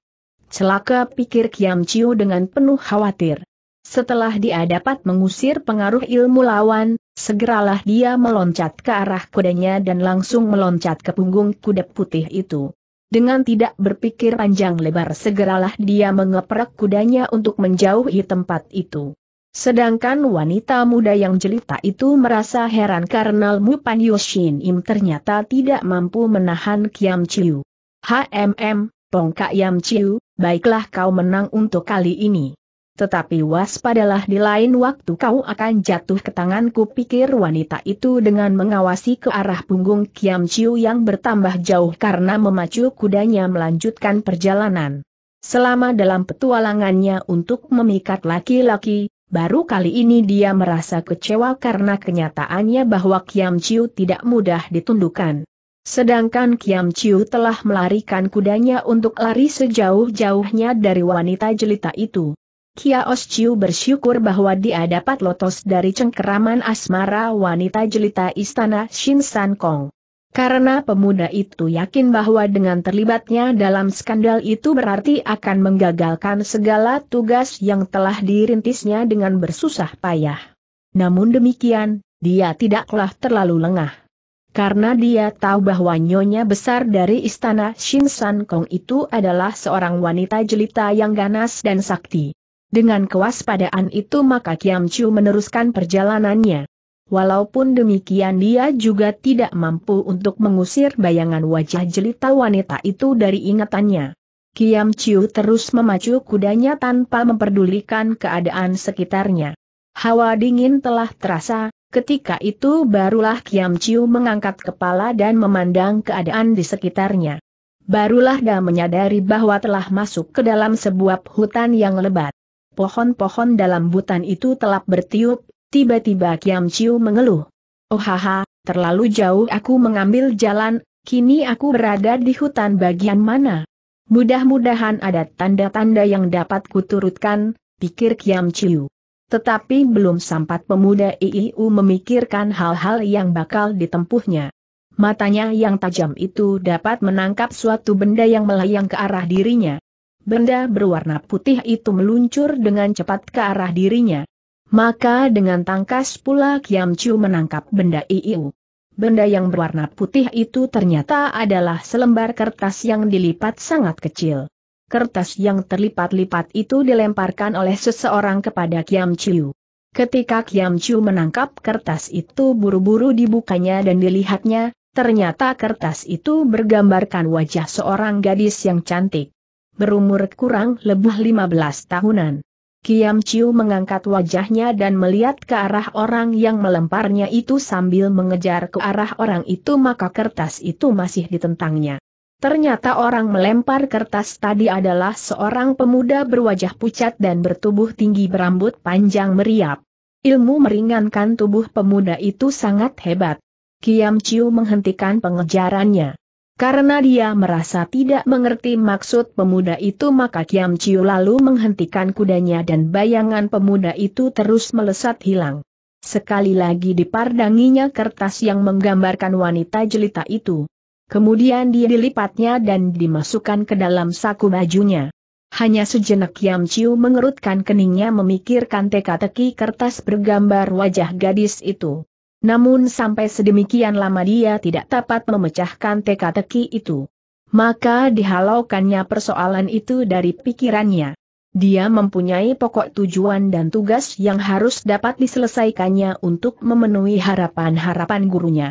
Celaka pikir Kiam Chiu dengan penuh khawatir. Setelah dia dapat mengusir pengaruh ilmu lawan, segeralah dia meloncat ke arah kudanya dan langsung meloncat ke punggung kuda putih itu. Dengan tidak berpikir panjang lebar segeralah dia mengeprek kudanya untuk menjauhi tempat itu. Sedangkan wanita muda yang jelita itu merasa heran karena Mu Pan Yushin Im ternyata tidak mampu menahan Kiam Chiu. HMM, Pongka Yam Chiu, baiklah kau menang untuk kali ini. Tetapi waspadalah di lain waktu kau akan jatuh ke tanganku pikir wanita itu dengan mengawasi ke arah punggung Kiam Chiu yang bertambah jauh karena memacu kudanya melanjutkan perjalanan. Selama dalam petualangannya untuk memikat laki-laki, baru kali ini dia merasa kecewa karena kenyataannya bahwa Kiam Chiu tidak mudah ditundukkan. Sedangkan Kiam Chiu telah melarikan kudanya untuk lari sejauh-jauhnya dari wanita jelita itu. Kia Osciu bersyukur bahwa dia dapat lotos dari cengkeraman asmara wanita jelita istana Shin San Kong. Karena pemuda itu yakin bahwa dengan terlibatnya dalam skandal itu berarti akan menggagalkan segala tugas yang telah dirintisnya dengan bersusah payah. Namun demikian, dia tidaklah terlalu lengah. Karena dia tahu bahwa nyonya besar dari istana Shin San Kong itu adalah seorang wanita jelita yang ganas dan sakti. Dengan kewaspadaan itu maka Kiam Chu meneruskan perjalanannya. Walaupun demikian dia juga tidak mampu untuk mengusir bayangan wajah jelita wanita itu dari ingatannya. Kiam Chiu terus memacu kudanya tanpa memperdulikan keadaan sekitarnya. Hawa dingin telah terasa, ketika itu barulah Kiam Chiu mengangkat kepala dan memandang keadaan di sekitarnya. Barulah dia menyadari bahwa telah masuk ke dalam sebuah hutan yang lebat pohon-pohon dalam hutan itu telah bertiup, tiba-tiba Kiam Chiu mengeluh. Oh haha, terlalu jauh aku mengambil jalan, kini aku berada di hutan bagian mana? Mudah-mudahan ada tanda-tanda yang dapat kuturutkan, pikir Kiam Chiu. Tetapi belum sempat pemuda IIU memikirkan hal-hal yang bakal ditempuhnya. Matanya yang tajam itu dapat menangkap suatu benda yang melayang ke arah dirinya benda berwarna putih itu meluncur dengan cepat ke arah dirinya. Maka dengan tangkas pula Kiam Chu menangkap benda iu. Benda yang berwarna putih itu ternyata adalah selembar kertas yang dilipat sangat kecil. Kertas yang terlipat-lipat itu dilemparkan oleh seseorang kepada Kiam Chu. Ketika Kiam Chu menangkap kertas itu buru-buru dibukanya dan dilihatnya, ternyata kertas itu bergambarkan wajah seorang gadis yang cantik berumur kurang lebih 15 tahunan. Kiam Chiu mengangkat wajahnya dan melihat ke arah orang yang melemparnya itu sambil mengejar ke arah orang itu maka kertas itu masih ditentangnya. Ternyata orang melempar kertas tadi adalah seorang pemuda berwajah pucat dan bertubuh tinggi berambut panjang meriap. Ilmu meringankan tubuh pemuda itu sangat hebat. Kiam Chiu menghentikan pengejarannya. Karena dia merasa tidak mengerti maksud pemuda itu maka Kiam Chiu lalu menghentikan kudanya dan bayangan pemuda itu terus melesat hilang. Sekali lagi dipardanginya kertas yang menggambarkan wanita jelita itu. Kemudian dia dilipatnya dan dimasukkan ke dalam saku bajunya. Hanya sejenak Kiam Chiu mengerutkan keningnya memikirkan teka-teki kertas bergambar wajah gadis itu. Namun sampai sedemikian lama dia tidak dapat memecahkan teka-teki itu. Maka dihalaukannya persoalan itu dari pikirannya. Dia mempunyai pokok tujuan dan tugas yang harus dapat diselesaikannya untuk memenuhi harapan-harapan gurunya.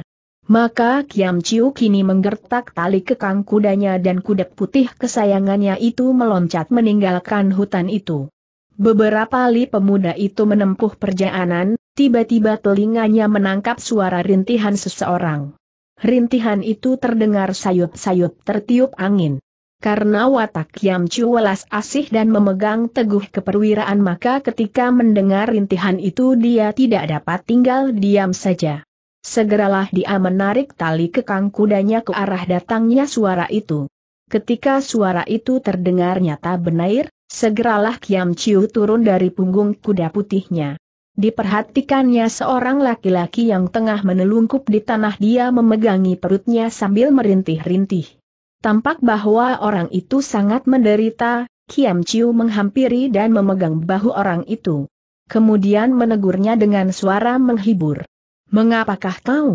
Maka Kiam Chiu kini menggertak tali kekang kudanya dan kuda putih kesayangannya itu meloncat meninggalkan hutan itu. Beberapa li pemuda itu menempuh perjalanan, tiba-tiba telinganya menangkap suara rintihan seseorang. Rintihan itu terdengar sayup-sayup tertiup angin. Karena watak Yam Chu welas asih dan memegang teguh keperwiraan maka ketika mendengar rintihan itu dia tidak dapat tinggal diam saja. Segeralah dia menarik tali kekang kudanya ke arah datangnya suara itu. Ketika suara itu terdengar nyata benair. Segeralah Kiam Chiu turun dari punggung kuda putihnya. Diperhatikannya seorang laki-laki yang tengah menelungkup di tanah dia memegangi perutnya sambil merintih-rintih. Tampak bahwa orang itu sangat menderita, Kiam Chiu menghampiri dan memegang bahu orang itu. Kemudian menegurnya dengan suara menghibur. Mengapakah kau?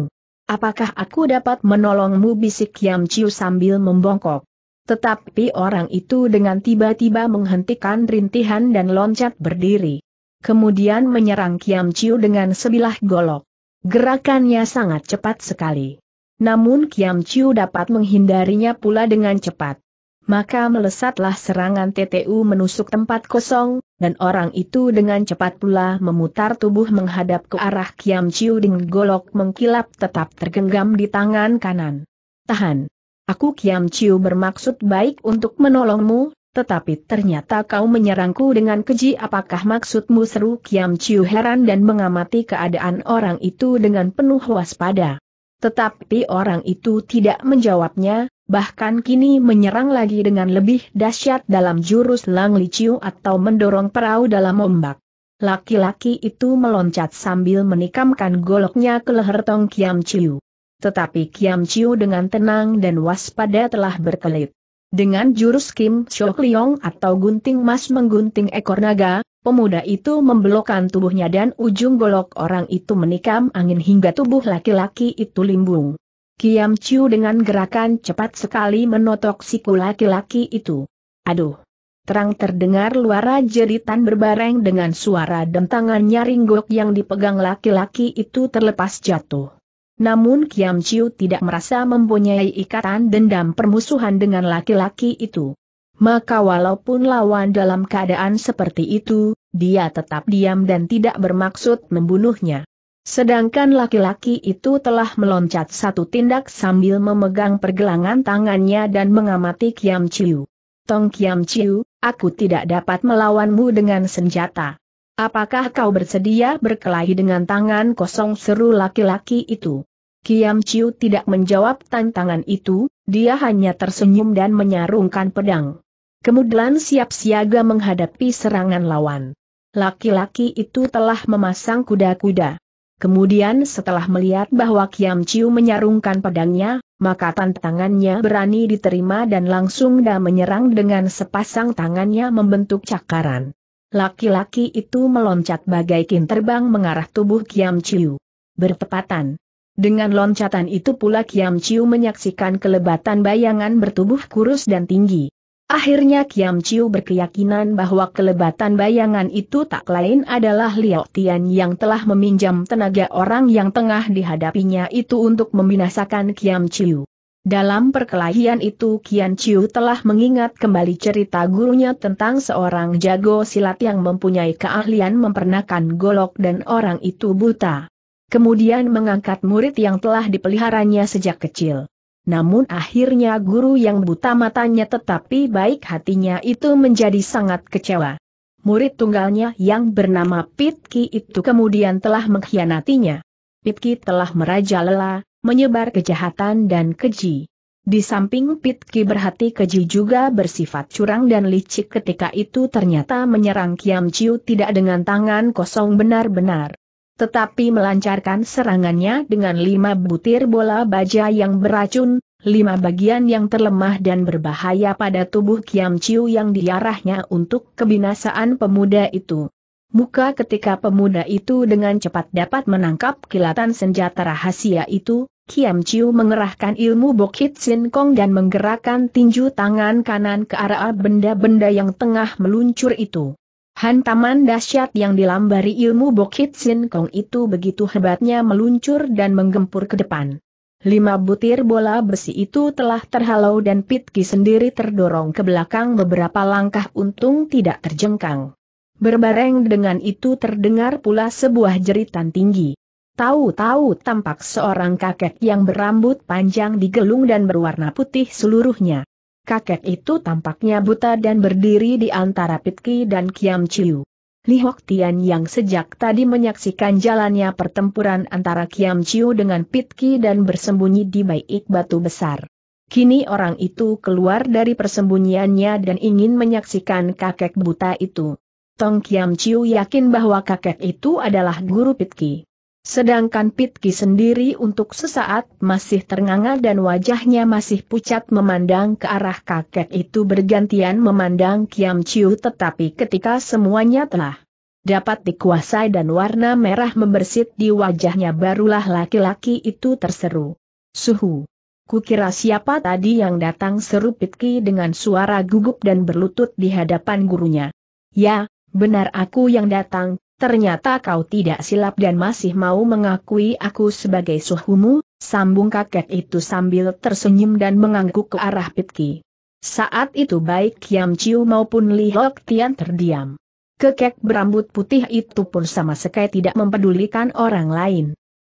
Apakah aku dapat menolongmu bisik Kiam Chiu sambil membongkok? Tetapi orang itu dengan tiba-tiba menghentikan rintihan dan loncat berdiri. Kemudian menyerang Kiam Chiu dengan sebilah golok. Gerakannya sangat cepat sekali. Namun Kiam Chiu dapat menghindarinya pula dengan cepat. Maka melesatlah serangan TTU menusuk tempat kosong, dan orang itu dengan cepat pula memutar tubuh menghadap ke arah Kiam Chiu dengan golok mengkilap tetap tergenggam di tangan kanan. Tahan! Aku Kiam Chiu bermaksud baik untuk menolongmu, tetapi ternyata kau menyerangku dengan keji apakah maksudmu seru Kiam Chiu heran dan mengamati keadaan orang itu dengan penuh waspada. Tetapi orang itu tidak menjawabnya, bahkan kini menyerang lagi dengan lebih dahsyat dalam jurus Lang Li Chiu atau mendorong perahu dalam ombak. Laki-laki itu meloncat sambil menikamkan goloknya ke leher Tong Kiam Chiu. Tetapi Kiam Chiu dengan tenang dan waspada telah berkelit. Dengan jurus Kim Chok Liong atau gunting emas menggunting ekor naga, pemuda itu membelokkan tubuhnya dan ujung golok orang itu menikam angin hingga tubuh laki-laki itu limbung. Kiam Chiu dengan gerakan cepat sekali menotok siku laki-laki itu. Aduh! Terang terdengar luara jeritan berbareng dengan suara dentangan nyaring gok yang dipegang laki-laki itu terlepas jatuh. Namun Kiam Chiu tidak merasa mempunyai ikatan dendam permusuhan dengan laki-laki itu. Maka walaupun lawan dalam keadaan seperti itu, dia tetap diam dan tidak bermaksud membunuhnya. Sedangkan laki-laki itu telah meloncat satu tindak sambil memegang pergelangan tangannya dan mengamati Kiam Chiu. Tong Kiam Chiu, aku tidak dapat melawanmu dengan senjata. Apakah kau bersedia berkelahi dengan tangan kosong seru laki-laki itu? Kiam Chiu tidak menjawab tantangan itu, dia hanya tersenyum dan menyarungkan pedang. Kemudian siap siaga menghadapi serangan lawan. Laki-laki itu telah memasang kuda-kuda. Kemudian setelah melihat bahwa Kiam Chiu menyarungkan pedangnya, maka tantangannya berani diterima dan langsung dah menyerang dengan sepasang tangannya membentuk cakaran. Laki-laki itu meloncat bagai kin terbang mengarah tubuh Kiam Chiu. Bertepatan. Dengan loncatan itu pula Kiam Chiu menyaksikan kelebatan bayangan bertubuh kurus dan tinggi. Akhirnya Kiam Chiu berkeyakinan bahwa kelebatan bayangan itu tak lain adalah Liao Tian yang telah meminjam tenaga orang yang tengah dihadapinya itu untuk membinasakan Kiam Chiu. Dalam perkelahian itu Kian Chiu telah mengingat kembali cerita gurunya tentang seorang jago silat yang mempunyai keahlian mempernakan golok dan orang itu buta. Kemudian mengangkat murid yang telah dipeliharanya sejak kecil. Namun akhirnya guru yang buta matanya tetapi baik hatinya itu menjadi sangat kecewa. Murid tunggalnya yang bernama Pitki itu kemudian telah mengkhianatinya. Pitki telah merajalela, menyebar kejahatan dan keji. Di samping Pitki berhati keji juga bersifat curang dan licik ketika itu ternyata menyerang Kiam Chiu tidak dengan tangan kosong benar-benar. Tetapi melancarkan serangannya dengan lima butir bola baja yang beracun, lima bagian yang terlemah dan berbahaya pada tubuh Kiam Chiu yang diarahnya untuk kebinasaan pemuda itu. Muka ketika pemuda itu dengan cepat dapat menangkap kilatan senjata rahasia itu, Kiam Chiu mengerahkan ilmu Bokit Sin Kong dan menggerakkan tinju tangan kanan ke arah benda-benda yang tengah meluncur itu. Hantaman dahsyat yang dilambari ilmu Bokit Sin Kong itu begitu hebatnya meluncur dan menggempur ke depan. Lima butir bola besi itu telah terhalau dan Pitki sendiri terdorong ke belakang beberapa langkah untung tidak terjengkang. Berbareng dengan itu terdengar pula sebuah jeritan tinggi. Tahu-tahu tampak seorang kakek yang berambut panjang digelung dan berwarna putih seluruhnya. Kakek itu tampaknya buta dan berdiri di antara Pitki dan Kiam Chiu. Li Hok Tian yang sejak tadi menyaksikan jalannya pertempuran antara Kiam Chiu dengan Pitki dan bersembunyi di baik batu besar. Kini orang itu keluar dari persembunyiannya dan ingin menyaksikan kakek buta itu. Tong Kiam Chiu yakin bahwa kakek itu adalah guru Pitki. Sedangkan Pitki sendiri untuk sesaat masih ternganga dan wajahnya masih pucat memandang ke arah kakek itu bergantian memandang Kiam Chiu tetapi ketika semuanya telah dapat dikuasai dan warna merah membersit di wajahnya barulah laki-laki itu terseru. Suhu. Kukira siapa tadi yang datang seru Pitki dengan suara gugup dan berlutut di hadapan gurunya. Ya, Benar aku yang datang, ternyata kau tidak silap dan masih mau mengakui aku sebagai suhumu, sambung kakek itu sambil tersenyum dan mengangguk ke arah Pitki. Saat itu baik Kiam Chiu maupun Li Hok Tian terdiam. Kekek berambut putih itu pun sama sekali tidak mempedulikan orang lain.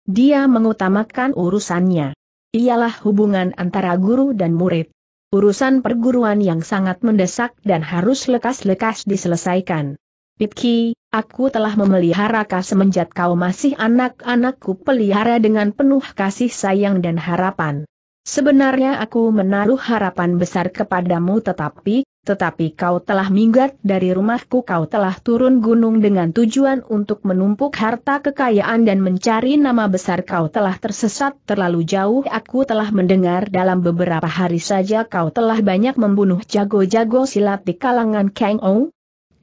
Dia mengutamakan urusannya. Ialah hubungan antara guru dan murid. Urusan perguruan yang sangat mendesak dan harus lekas-lekas diselesaikan. Pitki, aku telah memelihara kau semenjak kau masih anak-anakku pelihara dengan penuh kasih sayang dan harapan. Sebenarnya aku menaruh harapan besar kepadamu tetapi, tetapi kau telah minggat dari rumahku kau telah turun gunung dengan tujuan untuk menumpuk harta kekayaan dan mencari nama besar kau telah tersesat terlalu jauh aku telah mendengar dalam beberapa hari saja kau telah banyak membunuh jago-jago silat di kalangan Kang Ong,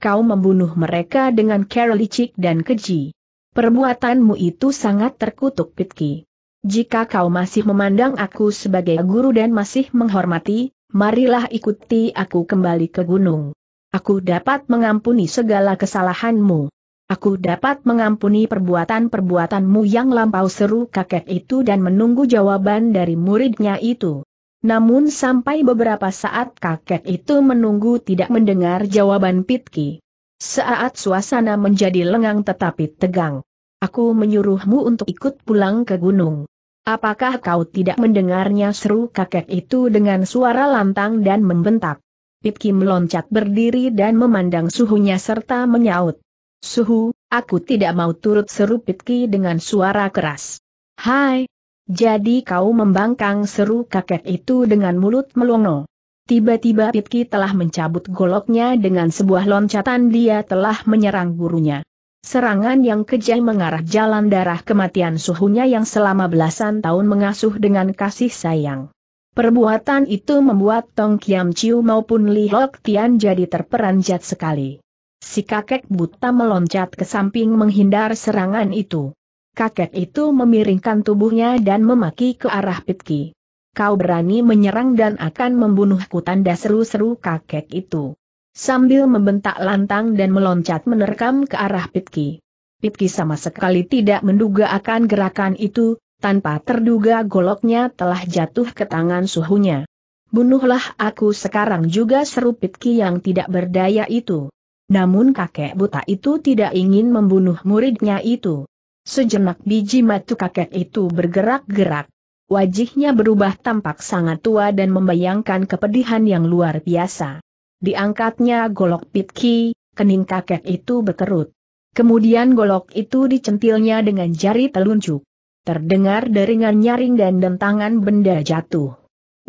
kau membunuh mereka dengan cara licik dan keji. Perbuatanmu itu sangat terkutuk Pitki. Jika kau masih memandang aku sebagai guru dan masih menghormati, marilah ikuti aku kembali ke gunung. Aku dapat mengampuni segala kesalahanmu. Aku dapat mengampuni perbuatan-perbuatanmu yang lampau seru kakek itu dan menunggu jawaban dari muridnya itu. Namun sampai beberapa saat kakek itu menunggu tidak mendengar jawaban Pitki. Saat suasana menjadi lengang tetapi tegang. Aku menyuruhmu untuk ikut pulang ke gunung. Apakah kau tidak mendengarnya seru kakek itu dengan suara lantang dan membentak? Pitki meloncat berdiri dan memandang suhunya serta menyaut. Suhu, aku tidak mau turut seru Pitki dengan suara keras. Hai, jadi kau membangkang seru kakek itu dengan mulut melongo. Tiba-tiba Pitki telah mencabut goloknya dengan sebuah loncatan dia telah menyerang gurunya. Serangan yang kejam mengarah jalan darah kematian suhunya yang selama belasan tahun mengasuh dengan kasih sayang. Perbuatan itu membuat Tong Kiam Chiu maupun Li Hok Tian jadi terperanjat sekali. Si kakek buta meloncat ke samping menghindar serangan itu kakek itu memiringkan tubuhnya dan memaki ke arah Pitki. Kau berani menyerang dan akan membunuhku tanda seru-seru kakek itu. Sambil membentak lantang dan meloncat menerkam ke arah Pitki. Pitki sama sekali tidak menduga akan gerakan itu, tanpa terduga goloknya telah jatuh ke tangan suhunya. Bunuhlah aku sekarang juga seru Pitki yang tidak berdaya itu. Namun kakek buta itu tidak ingin membunuh muridnya itu. Sejenak biji matu kakek itu bergerak-gerak. Wajihnya berubah tampak sangat tua dan membayangkan kepedihan yang luar biasa. Diangkatnya golok pitki, kening kakek itu berkerut. Kemudian golok itu dicentilnya dengan jari telunjuk. Terdengar deringan nyaring dan dentangan benda jatuh.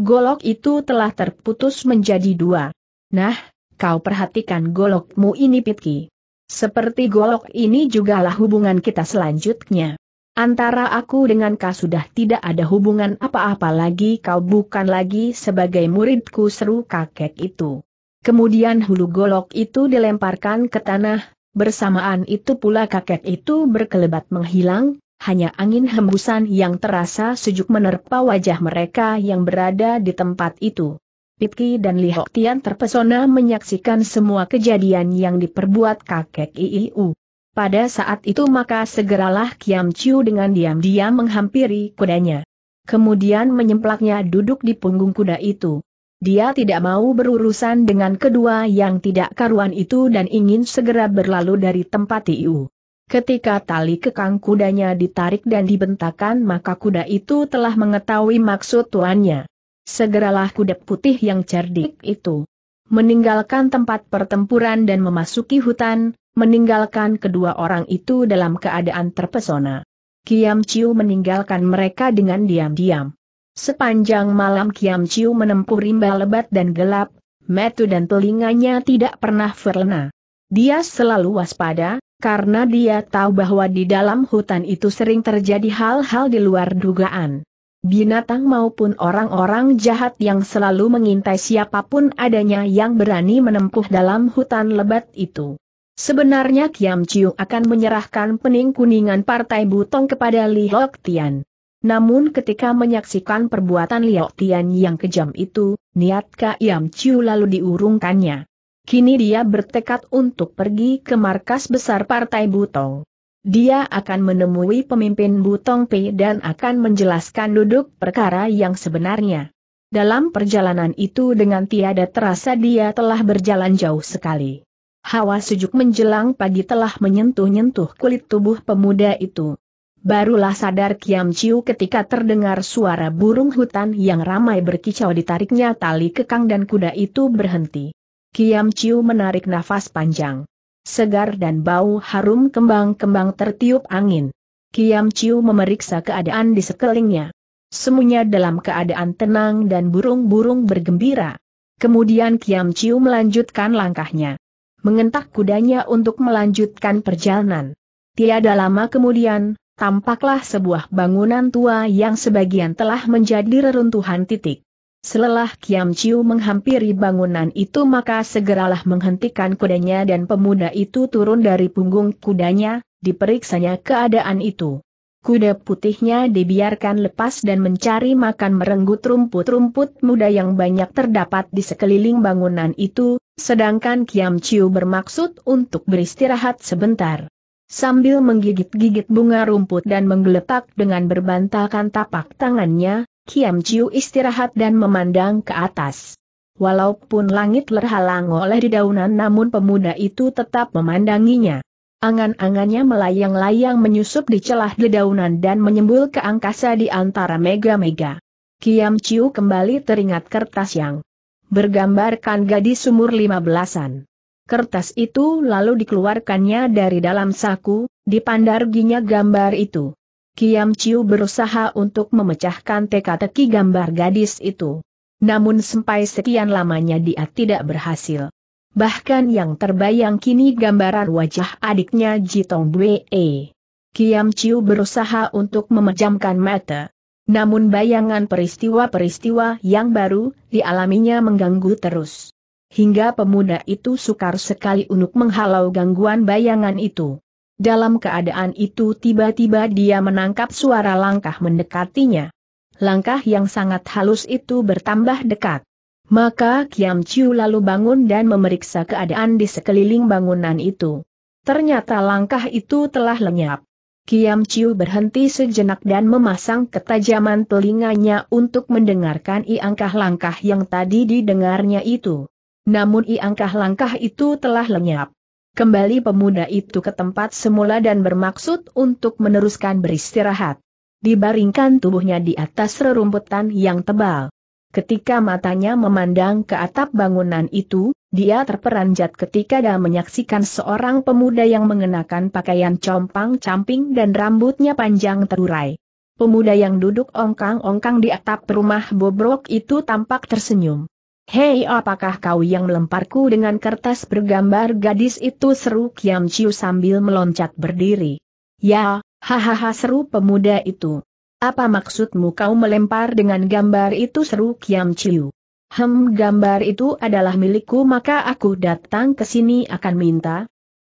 Golok itu telah terputus menjadi dua. Nah, kau perhatikan golokmu ini Pitki. Seperti golok ini jugalah hubungan kita selanjutnya. Antara aku dengan kau sudah tidak ada hubungan apa-apa lagi kau bukan lagi sebagai muridku seru kakek itu. Kemudian hulu golok itu dilemparkan ke tanah, bersamaan itu pula kakek itu berkelebat menghilang, hanya angin hembusan yang terasa sejuk menerpa wajah mereka yang berada di tempat itu. Itki dan Li Hok Tian terpesona menyaksikan semua kejadian yang diperbuat kakek Iiu. Pada saat itu maka segeralah Kiam Chiu dengan diam-diam menghampiri kudanya. Kemudian menyemplaknya duduk di punggung kuda itu. Dia tidak mau berurusan dengan kedua yang tidak karuan itu dan ingin segera berlalu dari tempat IIU. Ketika tali kekang kudanya ditarik dan dibentakan maka kuda itu telah mengetahui maksud tuannya segeralah kuda putih yang cerdik itu meninggalkan tempat pertempuran dan memasuki hutan, meninggalkan kedua orang itu dalam keadaan terpesona. Kiam Chiu meninggalkan mereka dengan diam-diam. Sepanjang malam Kiam Chiu menempuh rimba lebat dan gelap, metu dan telinganya tidak pernah verlena. Dia selalu waspada, karena dia tahu bahwa di dalam hutan itu sering terjadi hal-hal di luar dugaan. Binatang maupun orang-orang jahat yang selalu mengintai siapapun adanya yang berani menempuh dalam hutan lebat itu. Sebenarnya Kiam Chiu akan menyerahkan pening kuningan Partai Butong kepada Li Hok Tian. Namun ketika menyaksikan perbuatan Liao Tian yang kejam itu, niat Kiam Chiu lalu diurungkannya. Kini dia bertekad untuk pergi ke markas besar Partai Butong. Dia akan menemui pemimpin Butong Pei dan akan menjelaskan duduk perkara yang sebenarnya. Dalam perjalanan itu dengan tiada terasa dia telah berjalan jauh sekali. Hawa sejuk menjelang pagi telah menyentuh-nyentuh kulit tubuh pemuda itu. Barulah sadar Kiam Chiu ketika terdengar suara burung hutan yang ramai berkicau ditariknya tali kekang dan kuda itu berhenti. Kiam Chiu menarik nafas panjang. Segar dan bau harum kembang-kembang tertiup angin. Kiam Chiu memeriksa keadaan di sekelilingnya. Semuanya dalam keadaan tenang dan burung-burung bergembira. Kemudian Kiam Chiu melanjutkan langkahnya. Mengentak kudanya untuk melanjutkan perjalanan. Tiada lama kemudian, tampaklah sebuah bangunan tua yang sebagian telah menjadi reruntuhan titik. Selelah Kiam Chiu menghampiri bangunan itu maka segeralah menghentikan kudanya dan pemuda itu turun dari punggung kudanya, diperiksanya keadaan itu. Kuda putihnya dibiarkan lepas dan mencari makan merenggut rumput-rumput muda yang banyak terdapat di sekeliling bangunan itu, sedangkan Kiam Chiu bermaksud untuk beristirahat sebentar. Sambil menggigit-gigit bunga rumput dan menggeletak dengan berbantalkan tapak tangannya, Kiam Chiu istirahat dan memandang ke atas. Walaupun langit terhalang oleh dedaunan namun pemuda itu tetap memandanginya. Angan-angannya melayang-layang menyusup di celah dedaunan dan menyembul ke angkasa di antara mega-mega. Kiam Chiu kembali teringat kertas yang bergambarkan gadis sumur lima belasan. Kertas itu lalu dikeluarkannya dari dalam saku, dipandarginya gambar itu. Kiam Chiu berusaha untuk memecahkan teka-teki gambar gadis itu. Namun sampai sekian lamanya dia tidak berhasil. Bahkan yang terbayang kini gambaran wajah adiknya Jitong Bwee. Kiam Chiu berusaha untuk memejamkan mata. Namun bayangan peristiwa-peristiwa yang baru dialaminya mengganggu terus. Hingga pemuda itu sukar sekali untuk menghalau gangguan bayangan itu. Dalam keadaan itu tiba-tiba dia menangkap suara langkah mendekatinya. Langkah yang sangat halus itu bertambah dekat. Maka Kiam Chiu lalu bangun dan memeriksa keadaan di sekeliling bangunan itu. Ternyata langkah itu telah lenyap. Kiam Chiu berhenti sejenak dan memasang ketajaman telinganya untuk mendengarkan iangkah langkah yang tadi didengarnya itu. Namun iangkah langkah itu telah lenyap. Kembali pemuda itu ke tempat semula dan bermaksud untuk meneruskan beristirahat. Dibaringkan tubuhnya di atas rerumputan yang tebal. Ketika matanya memandang ke atap bangunan itu, dia terperanjat ketika dia menyaksikan seorang pemuda yang mengenakan pakaian compang-camping dan rambutnya panjang terurai. Pemuda yang duduk ongkang-ongkang di atap rumah bobrok itu tampak tersenyum. Hei apakah kau yang melemparku dengan kertas bergambar gadis itu seru Kiam Chiu sambil meloncat berdiri. Ya, hahaha seru pemuda itu. Apa maksudmu kau melempar dengan gambar itu seru Kiam Chiu? Hem gambar itu adalah milikku maka aku datang ke sini akan minta.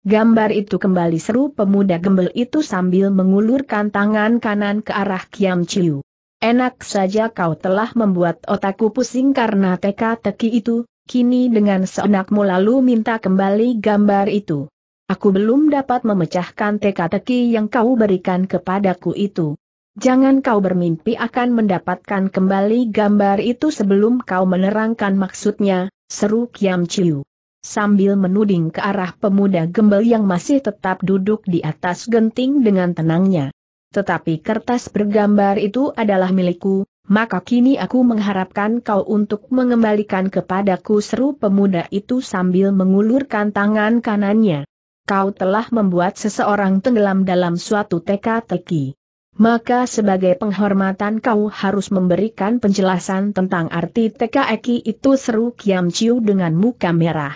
Gambar itu kembali seru pemuda gembel itu sambil mengulurkan tangan kanan ke arah Kiam Chiu. Enak saja kau telah membuat otakku pusing karena teka-teki itu, kini dengan seenakmu lalu minta kembali gambar itu. Aku belum dapat memecahkan teka-teki yang kau berikan kepadaku itu. Jangan kau bermimpi akan mendapatkan kembali gambar itu sebelum kau menerangkan maksudnya, seru Kiam Chiu. Sambil menuding ke arah pemuda gembel yang masih tetap duduk di atas genting dengan tenangnya. Tetapi kertas bergambar itu adalah milikku, maka kini aku mengharapkan kau untuk mengembalikan kepadaku seru pemuda itu sambil mengulurkan tangan kanannya. Kau telah membuat seseorang tenggelam dalam suatu teka-teki. Maka sebagai penghormatan kau harus memberikan penjelasan tentang arti teka-teki itu seru Kiam Chiu dengan muka merah.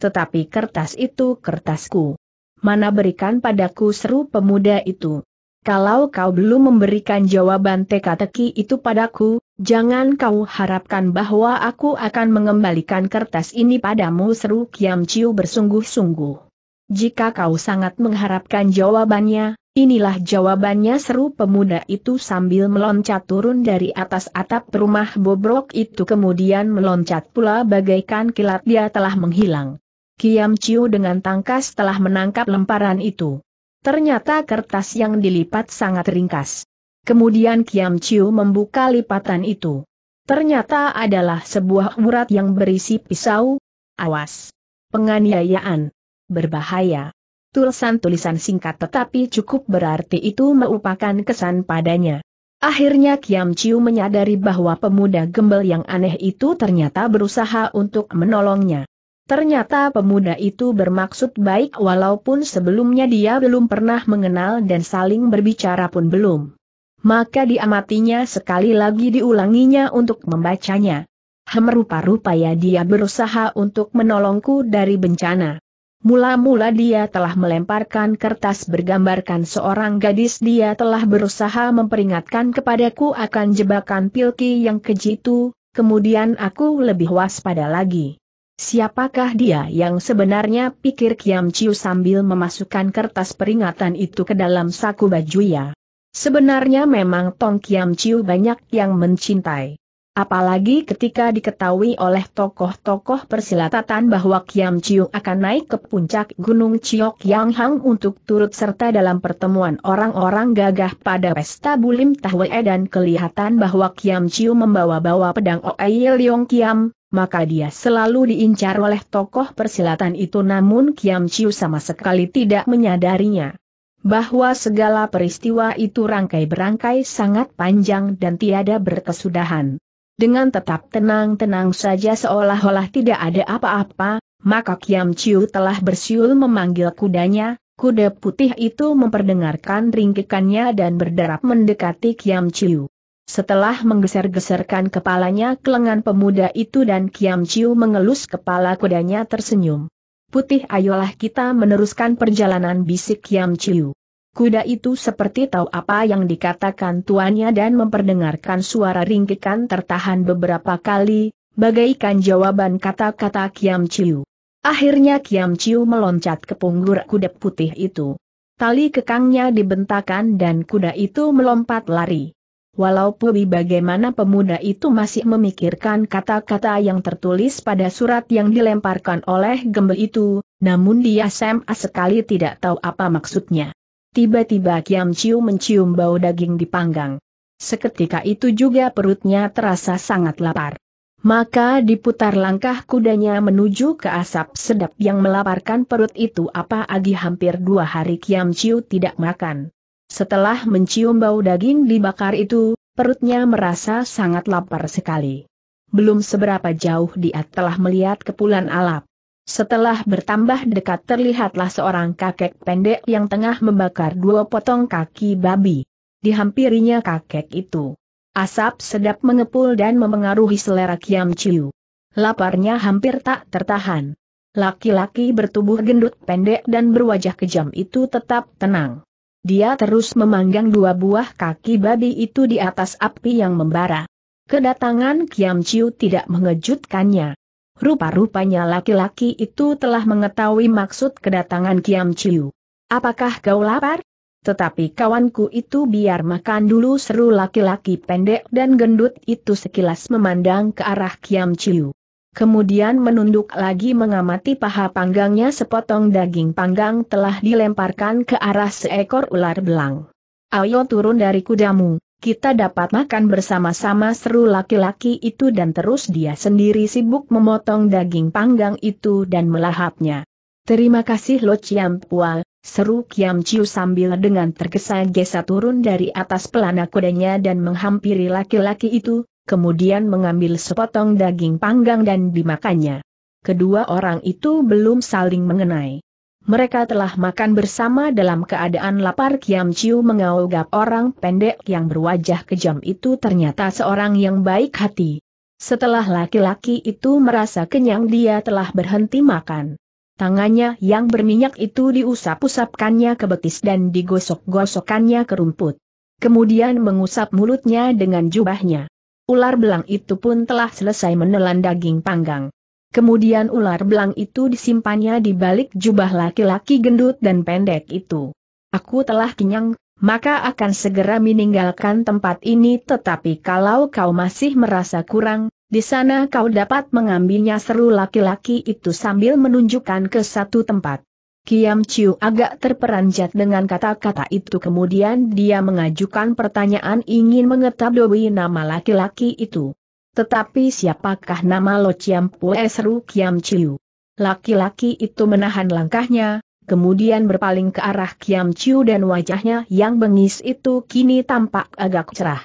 Tetapi kertas itu kertasku. Mana berikan padaku seru pemuda itu. Kalau kau belum memberikan jawaban teka-teki itu padaku, jangan kau harapkan bahwa aku akan mengembalikan kertas ini padamu seru Kiam Chiu bersungguh-sungguh. Jika kau sangat mengharapkan jawabannya, Inilah jawabannya seru pemuda itu sambil meloncat turun dari atas atap rumah bobrok itu kemudian meloncat pula bagaikan kilat dia telah menghilang. Kiam Chiu dengan tangkas telah menangkap lemparan itu. Ternyata kertas yang dilipat sangat ringkas. Kemudian Kiam Chiu membuka lipatan itu. Ternyata adalah sebuah urat yang berisi pisau. Awas! Penganiayaan. Berbahaya. Tulisan-tulisan singkat tetapi cukup berarti itu merupakan kesan padanya. Akhirnya Kiam Chiu menyadari bahwa pemuda gembel yang aneh itu ternyata berusaha untuk menolongnya. Ternyata pemuda itu bermaksud baik walaupun sebelumnya dia belum pernah mengenal dan saling berbicara pun belum. Maka diamatinya sekali lagi diulanginya untuk membacanya. Hem rupa dia berusaha untuk menolongku dari bencana. Mula-mula dia telah melemparkan kertas bergambarkan seorang gadis dia telah berusaha memperingatkan kepadaku akan jebakan pilki yang keji itu, kemudian aku lebih waspada lagi. Siapakah dia yang sebenarnya pikir Kiam Chiu sambil memasukkan kertas peringatan itu ke dalam saku baju ya? Sebenarnya memang Tong Kiam Chiu banyak yang mencintai. Apalagi ketika diketahui oleh tokoh-tokoh persilatan bahwa Kiam Chiu akan naik ke puncak Gunung Chiok Yang Hang untuk turut serta dalam pertemuan orang-orang gagah pada pesta Bulim Tahwe dan kelihatan bahwa Kiam Chiu membawa-bawa pedang Oei Leong Kiam, maka dia selalu diincar oleh tokoh persilatan itu namun Kiam Chiu sama sekali tidak menyadarinya. Bahwa segala peristiwa itu rangkai-berangkai sangat panjang dan tiada berkesudahan. Dengan tetap tenang-tenang saja seolah-olah tidak ada apa-apa, maka Kiam Chiu telah bersiul memanggil kudanya, kuda putih itu memperdengarkan ringkikannya dan berderap mendekati Kiam Chiu. Setelah menggeser-geserkan kepalanya ke lengan pemuda itu dan Kiam Chiu mengelus kepala kudanya tersenyum. Putih ayolah kita meneruskan perjalanan bisik Kiam Chiu. Kuda itu seperti tahu apa yang dikatakan tuannya dan memperdengarkan suara ringkikan tertahan beberapa kali, bagaikan jawaban kata-kata Kiam Chiu. Akhirnya Kiam Chiu meloncat ke punggur kuda putih itu. Tali kekangnya dibentakan dan kuda itu melompat lari. Walaupun bagaimana pemuda itu masih memikirkan kata-kata yang tertulis pada surat yang dilemparkan oleh gembel itu, namun dia sama sekali tidak tahu apa maksudnya. Tiba-tiba Kiam Chiu mencium bau daging dipanggang. Seketika itu juga perutnya terasa sangat lapar. Maka diputar langkah kudanya menuju ke asap sedap yang melaparkan perut itu apa agi hampir dua hari Kiam Chiu tidak makan. Setelah mencium bau daging dibakar itu, perutnya merasa sangat lapar sekali. Belum seberapa jauh dia telah melihat kepulan alap. Setelah bertambah dekat terlihatlah seorang kakek pendek yang tengah membakar dua potong kaki babi. Dihampirinya kakek itu. Asap sedap mengepul dan memengaruhi selera Kiam Chiu. Laparnya hampir tak tertahan. Laki-laki bertubuh gendut pendek dan berwajah kejam itu tetap tenang. Dia terus memanggang dua buah kaki babi itu di atas api yang membara. Kedatangan Kiam Chiu tidak mengejutkannya. Rupa-rupanya laki-laki itu telah mengetahui maksud kedatangan Kiam Chiu. Apakah kau lapar? Tetapi kawanku itu biar makan dulu seru laki-laki pendek dan gendut itu sekilas memandang ke arah Kiam Chiu. Kemudian menunduk lagi mengamati paha panggangnya sepotong daging panggang telah dilemparkan ke arah seekor ular belang. Ayo turun dari kudamu, kita dapat makan bersama-sama seru laki-laki itu dan terus dia sendiri sibuk memotong daging panggang itu dan melahapnya. Terima kasih Lo Ciam Pual, seru Kiam Ciu sambil dengan tergesa-gesa turun dari atas pelana kudanya dan menghampiri laki-laki itu, kemudian mengambil sepotong daging panggang dan dimakannya. Kedua orang itu belum saling mengenai. Mereka telah makan bersama dalam keadaan lapar Kiam Chiu menganggap orang pendek yang berwajah kejam itu ternyata seorang yang baik hati. Setelah laki-laki itu merasa kenyang dia telah berhenti makan. Tangannya yang berminyak itu diusap-usapkannya ke betis dan digosok gosokkannya ke rumput kemudian mengusap mulutnya dengan jubahnya ular belang itu pun telah selesai menelan daging panggang. Kemudian ular belang itu disimpannya di balik jubah laki-laki gendut dan pendek itu. Aku telah kenyang, maka akan segera meninggalkan tempat ini tetapi kalau kau masih merasa kurang, di sana kau dapat mengambilnya seru laki-laki itu sambil menunjukkan ke satu tempat. Kiam Chiu agak terperanjat dengan kata-kata itu kemudian dia mengajukan pertanyaan ingin mengetahui nama laki-laki itu. Tetapi siapakah nama Lo Chiam Pue seru Kiam Chiu? Laki-laki itu menahan langkahnya, kemudian berpaling ke arah Kiam Chiu dan wajahnya yang bengis itu kini tampak agak cerah.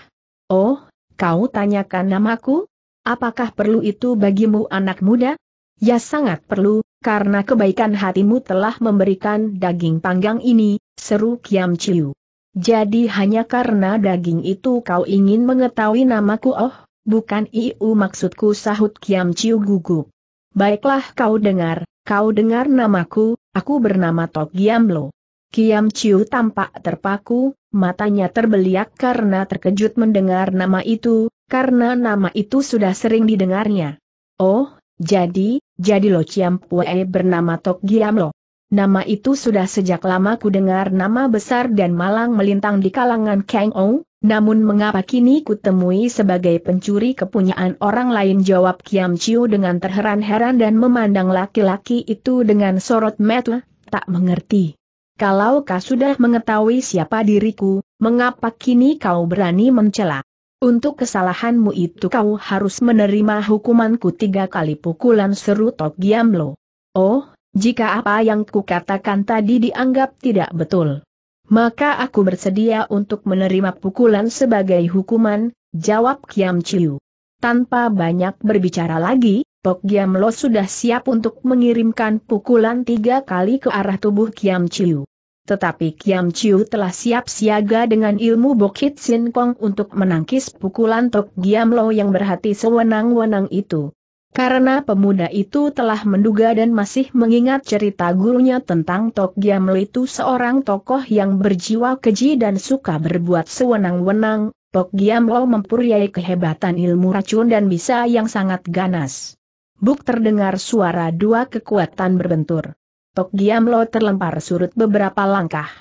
Oh, kau tanyakan namaku? Apakah perlu itu bagimu anak muda? Ya sangat perlu, karena kebaikan hatimu telah memberikan daging panggang ini, seru Kiam Chiu. Jadi hanya karena daging itu kau ingin mengetahui namaku oh, bukan iu maksudku sahut Kiam Chiu gugup. Baiklah kau dengar, kau dengar namaku, aku bernama Tok Giam Lo. Kiam Chiu tampak terpaku, matanya terbeliak karena terkejut mendengar nama itu, karena nama itu sudah sering didengarnya. Oh, jadi, jadi Lo Chiam Pue bernama Tok Giam Lo. Nama itu sudah sejak lama ku dengar nama besar dan malang melintang di kalangan Kang Ou, namun mengapa kini ku temui sebagai pencuri kepunyaan orang lain jawab Kiam Chiu dengan terheran-heran dan memandang laki-laki itu dengan sorot mata, tak mengerti. Kalau kau sudah mengetahui siapa diriku, mengapa kini kau berani mencela? Untuk kesalahanmu itu kau harus menerima hukumanku tiga kali pukulan seru Tok Lo. Oh, jika apa yang kukatakan tadi dianggap tidak betul. Maka aku bersedia untuk menerima pukulan sebagai hukuman, jawab Kiam Chiu. Tanpa banyak berbicara lagi, Tok Giam Lo sudah siap untuk mengirimkan pukulan tiga kali ke arah tubuh Kiam Chiu tetapi Kiam Chiu telah siap siaga dengan ilmu Bukit Sin Kong untuk menangkis pukulan Tok Giam Lo yang berhati sewenang-wenang itu. Karena pemuda itu telah menduga dan masih mengingat cerita gurunya tentang Tok Giam Lo itu seorang tokoh yang berjiwa keji dan suka berbuat sewenang-wenang, Tok Giam Lo mempunyai kehebatan ilmu racun dan bisa yang sangat ganas. Buk terdengar suara dua kekuatan berbentur. Tok Giamlo terlempar surut beberapa langkah.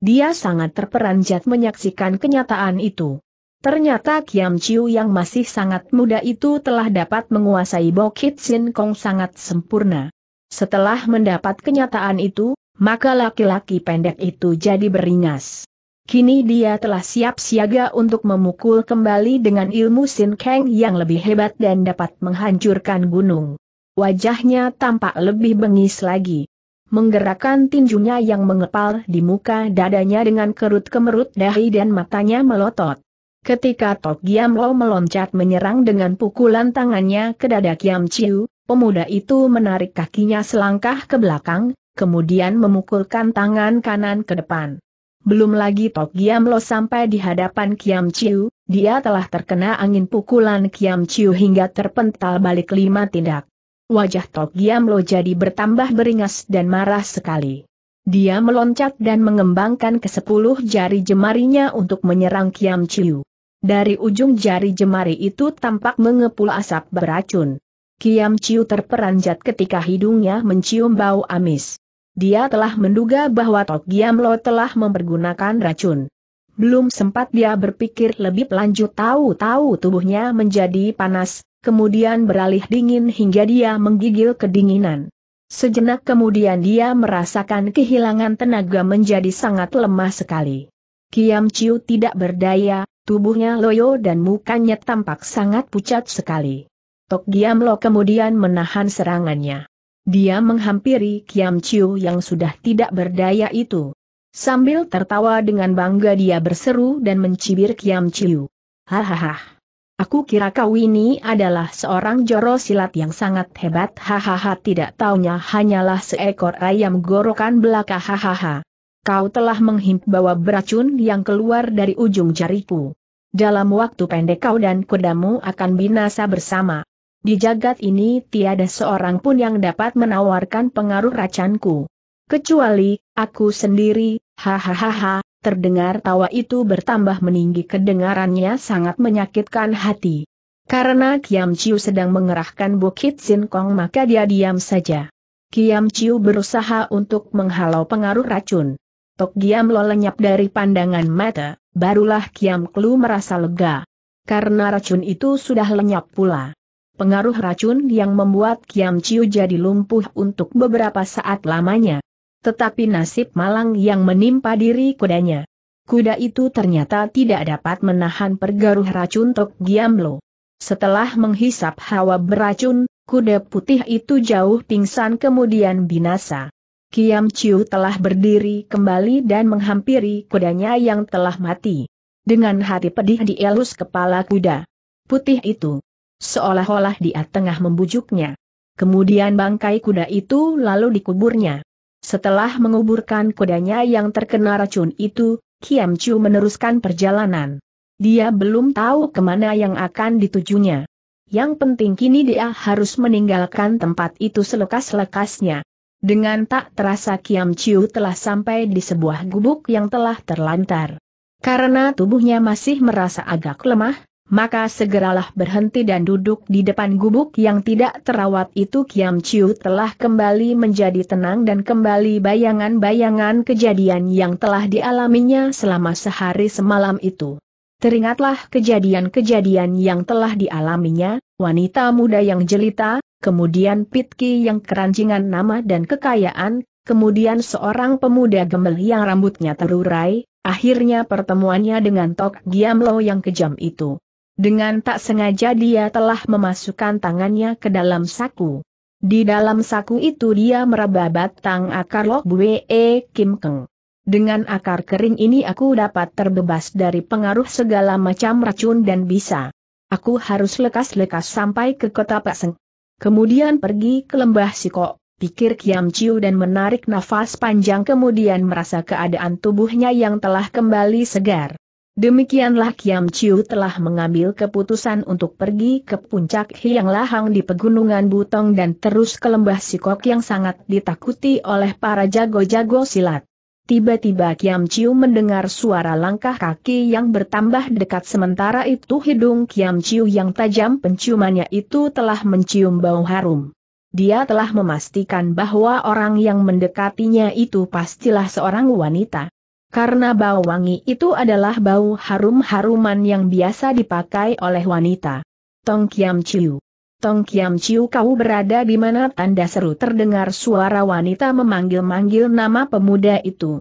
Dia sangat terperanjat menyaksikan kenyataan itu. Ternyata Kiam Chiu yang masih sangat muda itu telah dapat menguasai Bokit Sin Kong sangat sempurna. Setelah mendapat kenyataan itu, maka laki-laki pendek itu jadi beringas. Kini dia telah siap siaga untuk memukul kembali dengan ilmu Sin Kang yang lebih hebat dan dapat menghancurkan gunung. Wajahnya tampak lebih bengis lagi menggerakkan tinjunya yang mengepal di muka dadanya dengan kerut kemerut dahi dan matanya melotot. Ketika Tok Giam Lo meloncat menyerang dengan pukulan tangannya ke dada Kiam Chiu, pemuda itu menarik kakinya selangkah ke belakang, kemudian memukulkan tangan kanan ke depan. Belum lagi Tok Giam Lo sampai di hadapan Kiam Chiu, dia telah terkena angin pukulan Kiam Chiu hingga terpental balik lima tindak. Wajah Tok lo jadi bertambah beringas dan marah sekali. Dia meloncat dan mengembangkan ke sepuluh jari jemarinya untuk menyerang Kiam Chiu. Dari ujung jari jemari itu tampak mengepul asap beracun. Kiam Chiu terperanjat ketika hidungnya mencium bau amis. Dia telah menduga bahwa Tok lo telah mempergunakan racun. Belum sempat dia berpikir lebih lanjut tahu-tahu tubuhnya menjadi panas, kemudian beralih dingin hingga dia menggigil kedinginan. Sejenak kemudian dia merasakan kehilangan tenaga menjadi sangat lemah sekali. Kiam Chiu tidak berdaya, tubuhnya loyo dan mukanya tampak sangat pucat sekali. Tok Giam Lo kemudian menahan serangannya. Dia menghampiri Kiam Chiu yang sudah tidak berdaya itu. Sambil tertawa dengan bangga dia berseru dan mencibir Kiam Chiu. Hahaha. Aku kira kau ini adalah seorang joro silat yang sangat hebat hahaha tidak taunya hanyalah seekor ayam gorokan belaka hahaha. Kau telah bawa beracun yang keluar dari ujung jariku. Dalam waktu pendek kau dan kudamu akan binasa bersama. Di jagat ini tiada seorang pun yang dapat menawarkan pengaruh racanku. Kecuali, aku sendiri, hahaha, Terdengar tawa itu bertambah meninggi kedengarannya sangat menyakitkan hati. Karena Kiam Chiu sedang mengerahkan Bukit Sin Kong maka dia diam saja. Kiam Chiu berusaha untuk menghalau pengaruh racun. Tok Giam Lo lenyap dari pandangan mata, barulah Kiam Klu merasa lega. Karena racun itu sudah lenyap pula. Pengaruh racun yang membuat Kiam Chiu jadi lumpuh untuk beberapa saat lamanya. Tetapi nasib malang yang menimpa diri kudanya. Kuda itu ternyata tidak dapat menahan pergaruh racun Tok Giamlo. Setelah menghisap hawa beracun, kuda putih itu jauh pingsan kemudian binasa. Kiam Chiu telah berdiri kembali dan menghampiri kudanya yang telah mati. Dengan hati pedih dielus kepala kuda putih itu. Seolah-olah dia tengah membujuknya. Kemudian bangkai kuda itu lalu dikuburnya. Setelah menguburkan kudanya yang terkena racun itu, Kiam Chu meneruskan perjalanan. Dia belum tahu kemana yang akan ditujunya. Yang penting kini dia harus meninggalkan tempat itu selekas-lekasnya. Dengan tak terasa Kiam Chiu telah sampai di sebuah gubuk yang telah terlantar. Karena tubuhnya masih merasa agak lemah, maka segeralah berhenti dan duduk di depan gubuk yang tidak terawat itu Kiam Chiu telah kembali menjadi tenang dan kembali bayangan-bayangan kejadian yang telah dialaminya selama sehari semalam itu. Teringatlah kejadian-kejadian yang telah dialaminya, wanita muda yang jelita, kemudian Pitki yang kerancingan nama dan kekayaan, kemudian seorang pemuda gembel yang rambutnya terurai, akhirnya pertemuannya dengan Tok Giamlo yang kejam itu. Dengan tak sengaja dia telah memasukkan tangannya ke dalam saku. Di dalam saku itu dia meraba batang akar Lok Bue e Kim Keng. Dengan akar kering ini aku dapat terbebas dari pengaruh segala macam racun dan bisa. Aku harus lekas-lekas sampai ke kota Pak Seng. Kemudian pergi ke lembah Siko. pikir Kiam Chiu dan menarik nafas panjang kemudian merasa keadaan tubuhnya yang telah kembali segar. Demikianlah Kiam Chiu telah mengambil keputusan untuk pergi ke puncak Hiang Lahang di Pegunungan Butong dan terus ke lembah Sikok yang sangat ditakuti oleh para jago-jago silat. Tiba-tiba Kiam Chiu mendengar suara langkah kaki yang bertambah dekat sementara itu hidung Kiam Chiu yang tajam penciumannya itu telah mencium bau harum. Dia telah memastikan bahwa orang yang mendekatinya itu pastilah seorang wanita. Karena bau wangi itu adalah bau harum-haruman yang biasa dipakai oleh wanita. Tong Kiam Chiu. Tong Kiam Chiu kau berada di mana tanda seru terdengar suara wanita memanggil-manggil nama pemuda itu.